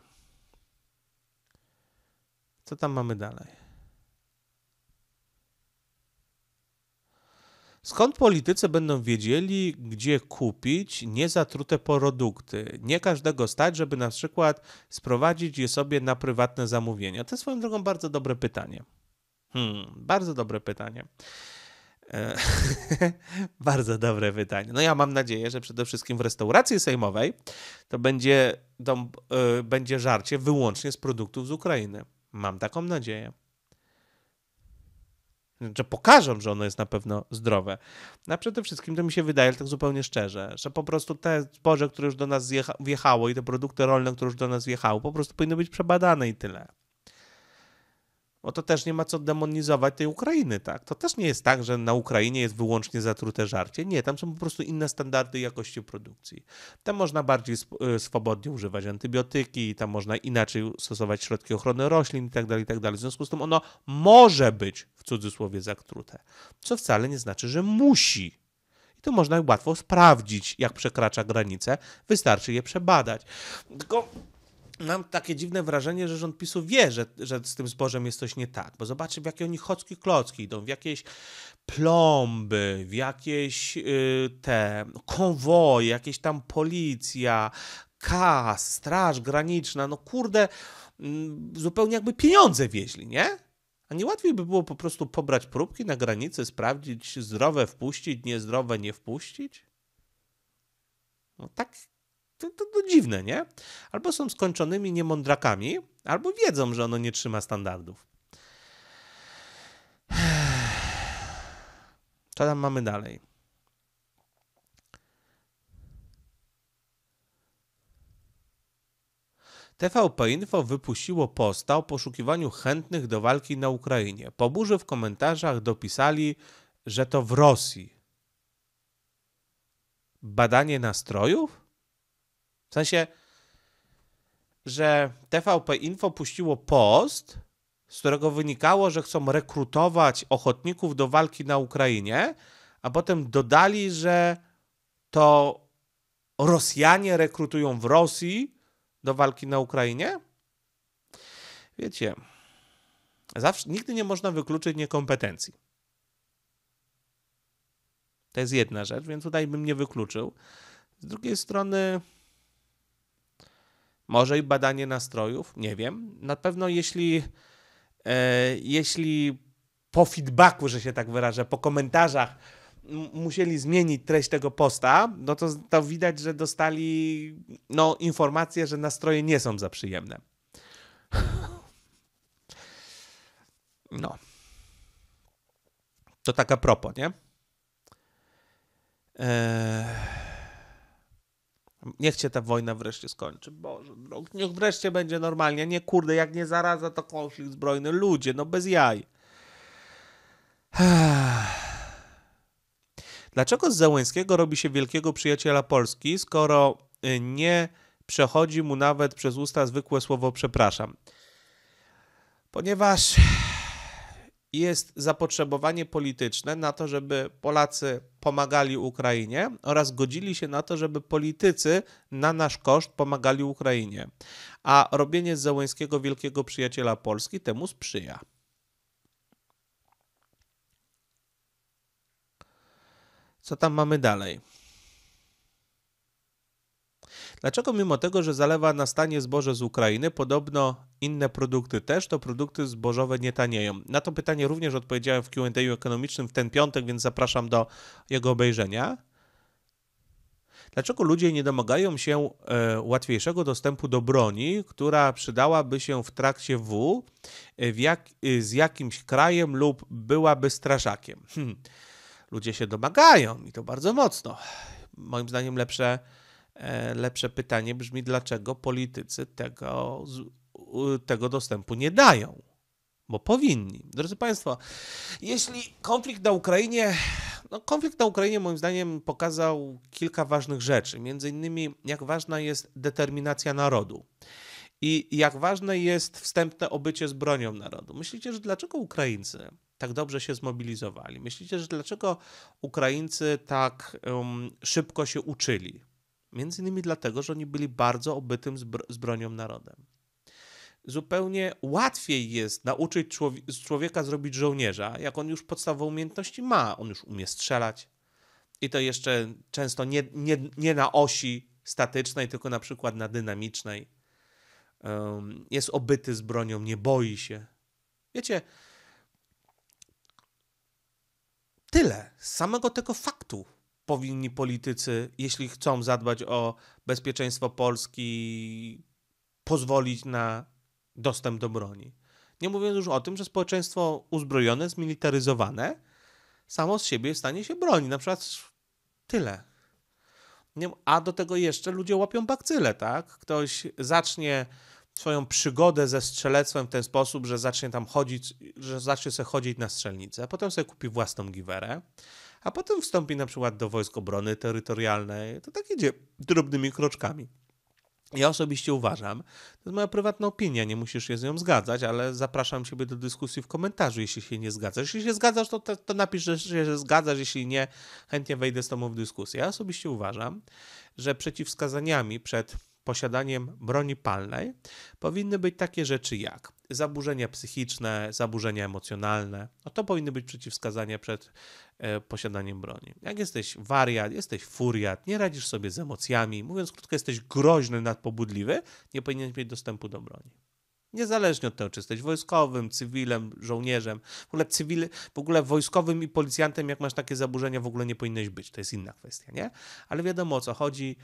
Speaker 1: Co tam mamy dalej? Skąd politycy będą wiedzieli, gdzie kupić niezatrute produkty? Nie każdego stać, żeby na przykład sprowadzić je sobie na prywatne zamówienia. To jest swoją drogą bardzo dobre pytanie. Hmm, bardzo dobre pytanie. E, <laughs> bardzo dobre pytanie. No ja mam nadzieję, że przede wszystkim w restauracji sejmowej to będzie, yy, będzie żarcie wyłącznie z produktów z Ukrainy. Mam taką nadzieję. Że pokażą, że ono jest na pewno zdrowe. A przede wszystkim to mi się wydaje, tak zupełnie szczerze, że po prostu te zboże, które już do nas wjechało i te produkty rolne, które już do nas wjechały, po prostu powinny być przebadane i tyle bo to też nie ma co demonizować tej Ukrainy, tak? To też nie jest tak, że na Ukrainie jest wyłącznie zatrute żarcie. Nie, tam są po prostu inne standardy jakości produkcji. Tam można bardziej y, swobodnie używać antybiotyki, tam można inaczej stosować środki ochrony roślin itd., tak itd. Tak w związku z tym ono może być w cudzysłowie zatrute, co wcale nie znaczy, że musi. I to można łatwo sprawdzić, jak przekracza granice. Wystarczy je przebadać. Tylko mam takie dziwne wrażenie, że rząd PiSu wie, że, że z tym zbożem jest coś nie tak, bo zobaczy, w jakie oni chocki klocki idą, w jakieś plomby, w jakieś yy, te konwoje, jakieś tam policja, KAS, Straż Graniczna, no kurde, mm, zupełnie jakby pieniądze wieźli, nie? A nie łatwiej by było po prostu pobrać próbki na granicy, sprawdzić, zdrowe wpuścić, niezdrowe nie wpuścić? No tak, to, to, to dziwne, nie? Albo są skończonymi niemądrakami, albo wiedzą, że ono nie trzyma standardów. <sighs> Co tam mamy dalej? TVP Info wypuściło posta o poszukiwaniu chętnych do walki na Ukrainie. Po burzy w komentarzach dopisali, że to w Rosji. Badanie nastrojów? W sensie, że TVP Info puściło post, z którego wynikało, że chcą rekrutować ochotników do walki na Ukrainie, a potem dodali, że to Rosjanie rekrutują w Rosji do walki na Ukrainie? Wiecie, zawsze, nigdy nie można wykluczyć niekompetencji. To jest jedna rzecz, więc tutaj bym nie wykluczył. Z drugiej strony, może i badanie nastrojów, nie wiem. Na pewno jeśli, e, jeśli po feedbacku, że się tak wyrażę, po komentarzach musieli zmienić treść tego posta, no to, to widać, że dostali no, informację, że nastroje nie są za przyjemne. No. To taka propos, nie? Eee... Niech się ta wojna wreszcie skończy. Boże, drogi, niech wreszcie będzie normalnie. Nie kurde, jak nie zaraza, to konflikt zbrojny. Ludzie, no bez jaj. <sighs> Dlaczego z Załęskiego robi się wielkiego przyjaciela Polski, skoro y, nie przechodzi mu nawet przez usta zwykłe słowo przepraszam? Ponieważ jest zapotrzebowanie polityczne na to, żeby Polacy pomagali Ukrainie oraz godzili się na to, żeby politycy na nasz koszt pomagali Ukrainie. A robienie z Załońskiego wielkiego przyjaciela Polski temu sprzyja. Co tam mamy dalej? Dlaczego mimo tego, że zalewa na stanie zboże z Ukrainy, podobno inne produkty też, to produkty zbożowe nie tanieją? Na to pytanie również odpowiedziałem w Q&A ekonomicznym w ten piątek, więc zapraszam do jego obejrzenia. Dlaczego ludzie nie domagają się e, łatwiejszego dostępu do broni, która przydałaby się w trakcie W e, jak, e, z jakimś krajem lub byłaby straszakiem? Hmm. Ludzie się domagają i to bardzo mocno. Moim zdaniem lepsze E, lepsze pytanie brzmi, dlaczego politycy tego, tego dostępu nie dają? Bo powinni. Drodzy Państwo, jeśli konflikt na Ukrainie no, konflikt na Ukrainie moim zdaniem pokazał kilka ważnych rzeczy, między innymi jak ważna jest determinacja narodu i jak ważne jest wstępne obycie z bronią narodu. Myślicie, że dlaczego Ukraińcy tak dobrze się zmobilizowali? Myślicie, że dlaczego Ukraińcy tak um, szybko się uczyli? Między innymi dlatego, że oni byli bardzo obytym z, bronią narodem. Zupełnie łatwiej jest nauczyć człowie człowieka zrobić żołnierza, jak on już podstawowe umiejętności ma. On już umie strzelać i to jeszcze często nie, nie, nie na osi statycznej, tylko na przykład na dynamicznej. Um, jest obyty z bronią, nie boi się. Wiecie, tyle z samego tego faktu powinni politycy, jeśli chcą zadbać o bezpieczeństwo Polski, pozwolić na dostęp do broni. Nie mówiąc już o tym, że społeczeństwo uzbrojone, zmilitaryzowane, samo z siebie stanie się broni. Na przykład tyle. A do tego jeszcze ludzie łapią bakcyle, tak? Ktoś zacznie swoją przygodę ze strzelectwem w ten sposób, że zacznie tam chodzić, że zacznie sobie chodzić na strzelnicę, potem sobie kupi własną giwerę, a potem wstąpi na przykład do wojsk obrony terytorialnej. To tak idzie drobnymi kroczkami. Ja osobiście uważam, to jest moja prywatna opinia, nie musisz się z nią zgadzać, ale zapraszam Ciebie do dyskusji w komentarzu, jeśli się nie zgadzasz. Jeśli się zgadzasz, to, to napisz, że się zgadzasz, jeśli nie, chętnie wejdę z Tobą w dyskusję. Ja osobiście uważam, że przeciwwskazaniami przed posiadaniem broni palnej powinny być takie rzeczy jak zaburzenia psychiczne, zaburzenia emocjonalne. No to powinny być przeciwwskazania przed e, posiadaniem broni. Jak jesteś wariat, jesteś furiat, nie radzisz sobie z emocjami, mówiąc krótko, jesteś groźny, nadpobudliwy, nie powinieneś mieć dostępu do broni. Niezależnie od tego, czy jesteś wojskowym, cywilem, żołnierzem. W ogóle, cywil, w ogóle wojskowym i policjantem, jak masz takie zaburzenia, w ogóle nie powinieneś być. To jest inna kwestia, nie? Ale wiadomo o co chodzi.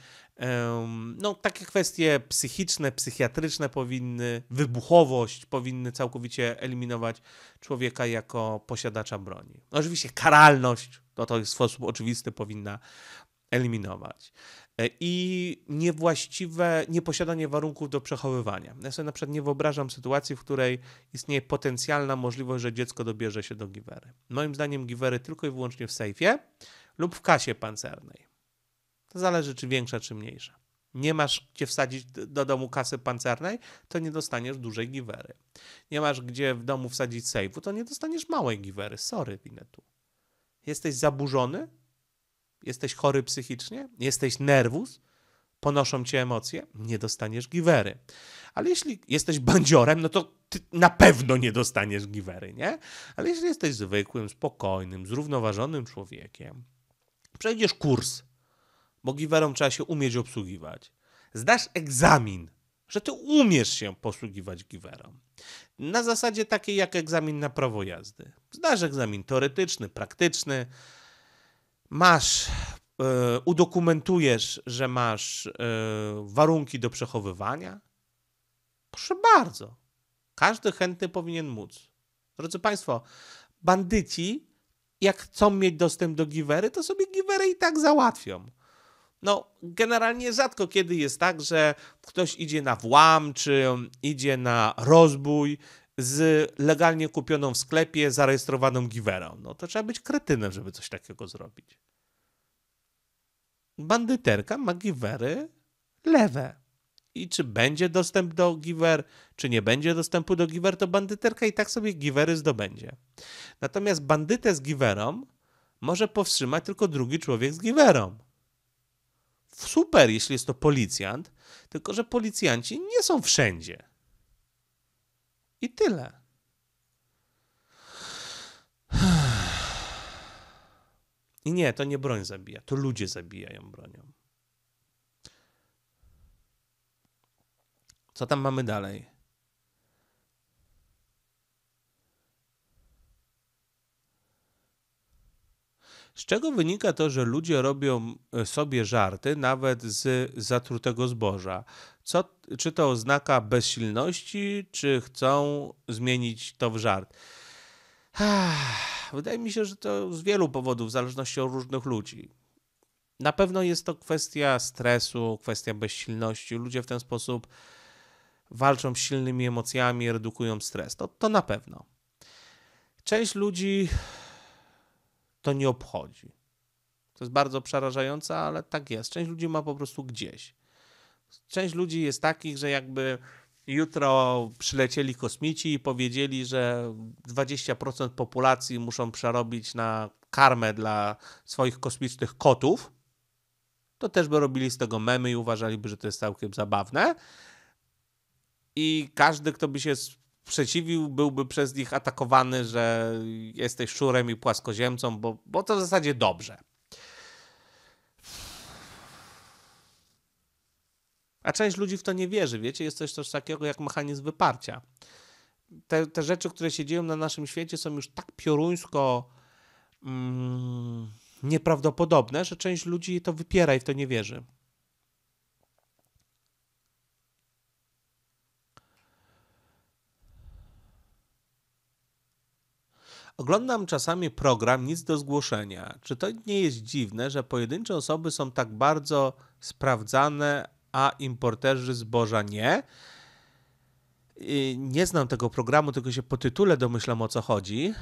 Speaker 1: no, takie kwestie psychiczne, psychiatryczne powinny, wybuchowość powinny całkowicie eliminować człowieka jako posiadacza broni. Oczywiście karalność, no to w sposób oczywisty powinna eliminować. E, i niewłaściwe, nieposiadanie warunków do przechowywania. Ja sobie na przykład nie wyobrażam sytuacji, w której istnieje potencjalna możliwość, że dziecko dobierze się do giwery. Moim zdaniem giwery tylko i wyłącznie w sejfie lub w kasie pancernej. To zależy, czy większa, czy mniejsza. Nie masz gdzie wsadzić do domu kasy pancernej, to nie dostaniesz dużej giwery. Nie masz gdzie w domu wsadzić sejfu, to nie dostaniesz małej giwery. Sorry, Winetu. Jesteś zaburzony, Jesteś chory psychicznie? Jesteś nerwus? Ponoszą cię emocje? Nie dostaniesz giwery. Ale jeśli jesteś bandziorem, no to ty na pewno nie dostaniesz giwery, nie? Ale jeśli jesteś zwykłym, spokojnym, zrównoważonym człowiekiem, przejdziesz kurs, bo giwerom trzeba się umieć obsługiwać. Zdasz egzamin, że ty umiesz się posługiwać giwerom. Na zasadzie takiej jak egzamin na prawo jazdy. Zdasz egzamin teoretyczny, praktyczny, masz, e, udokumentujesz, że masz e, warunki do przechowywania? Proszę bardzo. Każdy chętny powinien móc. Drodzy Państwo, bandyci, jak chcą mieć dostęp do giwery, to sobie giwery i tak załatwią. No, generalnie rzadko kiedy jest tak, że ktoś idzie na włam, czy idzie na rozbój, z legalnie kupioną w sklepie zarejestrowaną giwerą. No to trzeba być kretynem, żeby coś takiego zrobić. Bandyterka ma giwery lewe. I czy będzie dostęp do giwer, czy nie będzie dostępu do giwer, to bandyterka i tak sobie giwery zdobędzie. Natomiast bandytę z giwerą może powstrzymać tylko drugi człowiek z giwerą. Super, jeśli jest to policjant, tylko że policjanci nie są wszędzie. I tyle. <sighs> I nie, to nie broń zabija, to ludzie zabijają bronią. Co tam mamy dalej? Z czego wynika to, że ludzie robią e, sobie żarty nawet z zatrutego zboża? Co, czy to oznaka bezsilności, czy chcą zmienić to w żart? Wydaje mi się, że to z wielu powodów, w zależności od różnych ludzi. Na pewno jest to kwestia stresu, kwestia bezsilności. Ludzie w ten sposób walczą z silnymi emocjami, redukują stres. To, to na pewno. Część ludzi to nie obchodzi. To jest bardzo przerażające, ale tak jest. Część ludzi ma po prostu gdzieś. Część ludzi jest takich, że jakby jutro przylecieli kosmici i powiedzieli, że 20% populacji muszą przerobić na karmę dla swoich kosmicznych kotów, to też by robili z tego memy i uważaliby, że to jest całkiem zabawne. I każdy, kto by się sprzeciwił, byłby przez nich atakowany, że jesteś szurem i płaskoziemcą, bo, bo to w zasadzie dobrze. A część ludzi w to nie wierzy, wiecie, jest coś, coś takiego jak mechanizm wyparcia. Te, te rzeczy, które się dzieją na naszym świecie są już tak pioruńsko mm, nieprawdopodobne, że część ludzi to wypiera i w to nie wierzy. Oglądam czasami program Nic do zgłoszenia. Czy to nie jest dziwne, że pojedyncze osoby są tak bardzo sprawdzane, a importerzy zboża nie? Nie znam tego programu, tylko się po tytule domyślam o co chodzi.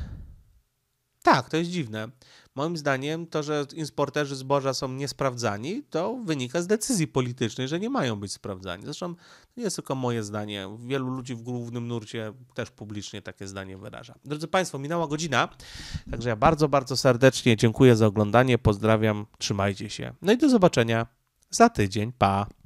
Speaker 1: Tak, to jest dziwne. Moim zdaniem to, że importerzy zboża są niesprawdzani, to wynika z decyzji politycznej, że nie mają być sprawdzani. Zresztą to nie jest tylko moje zdanie. Wielu ludzi w głównym nurcie też publicznie takie zdanie wyraża. Drodzy Państwo, minęła godzina, także ja bardzo, bardzo serdecznie dziękuję za oglądanie, pozdrawiam, trzymajcie się. No i do zobaczenia za tydzień. Pa!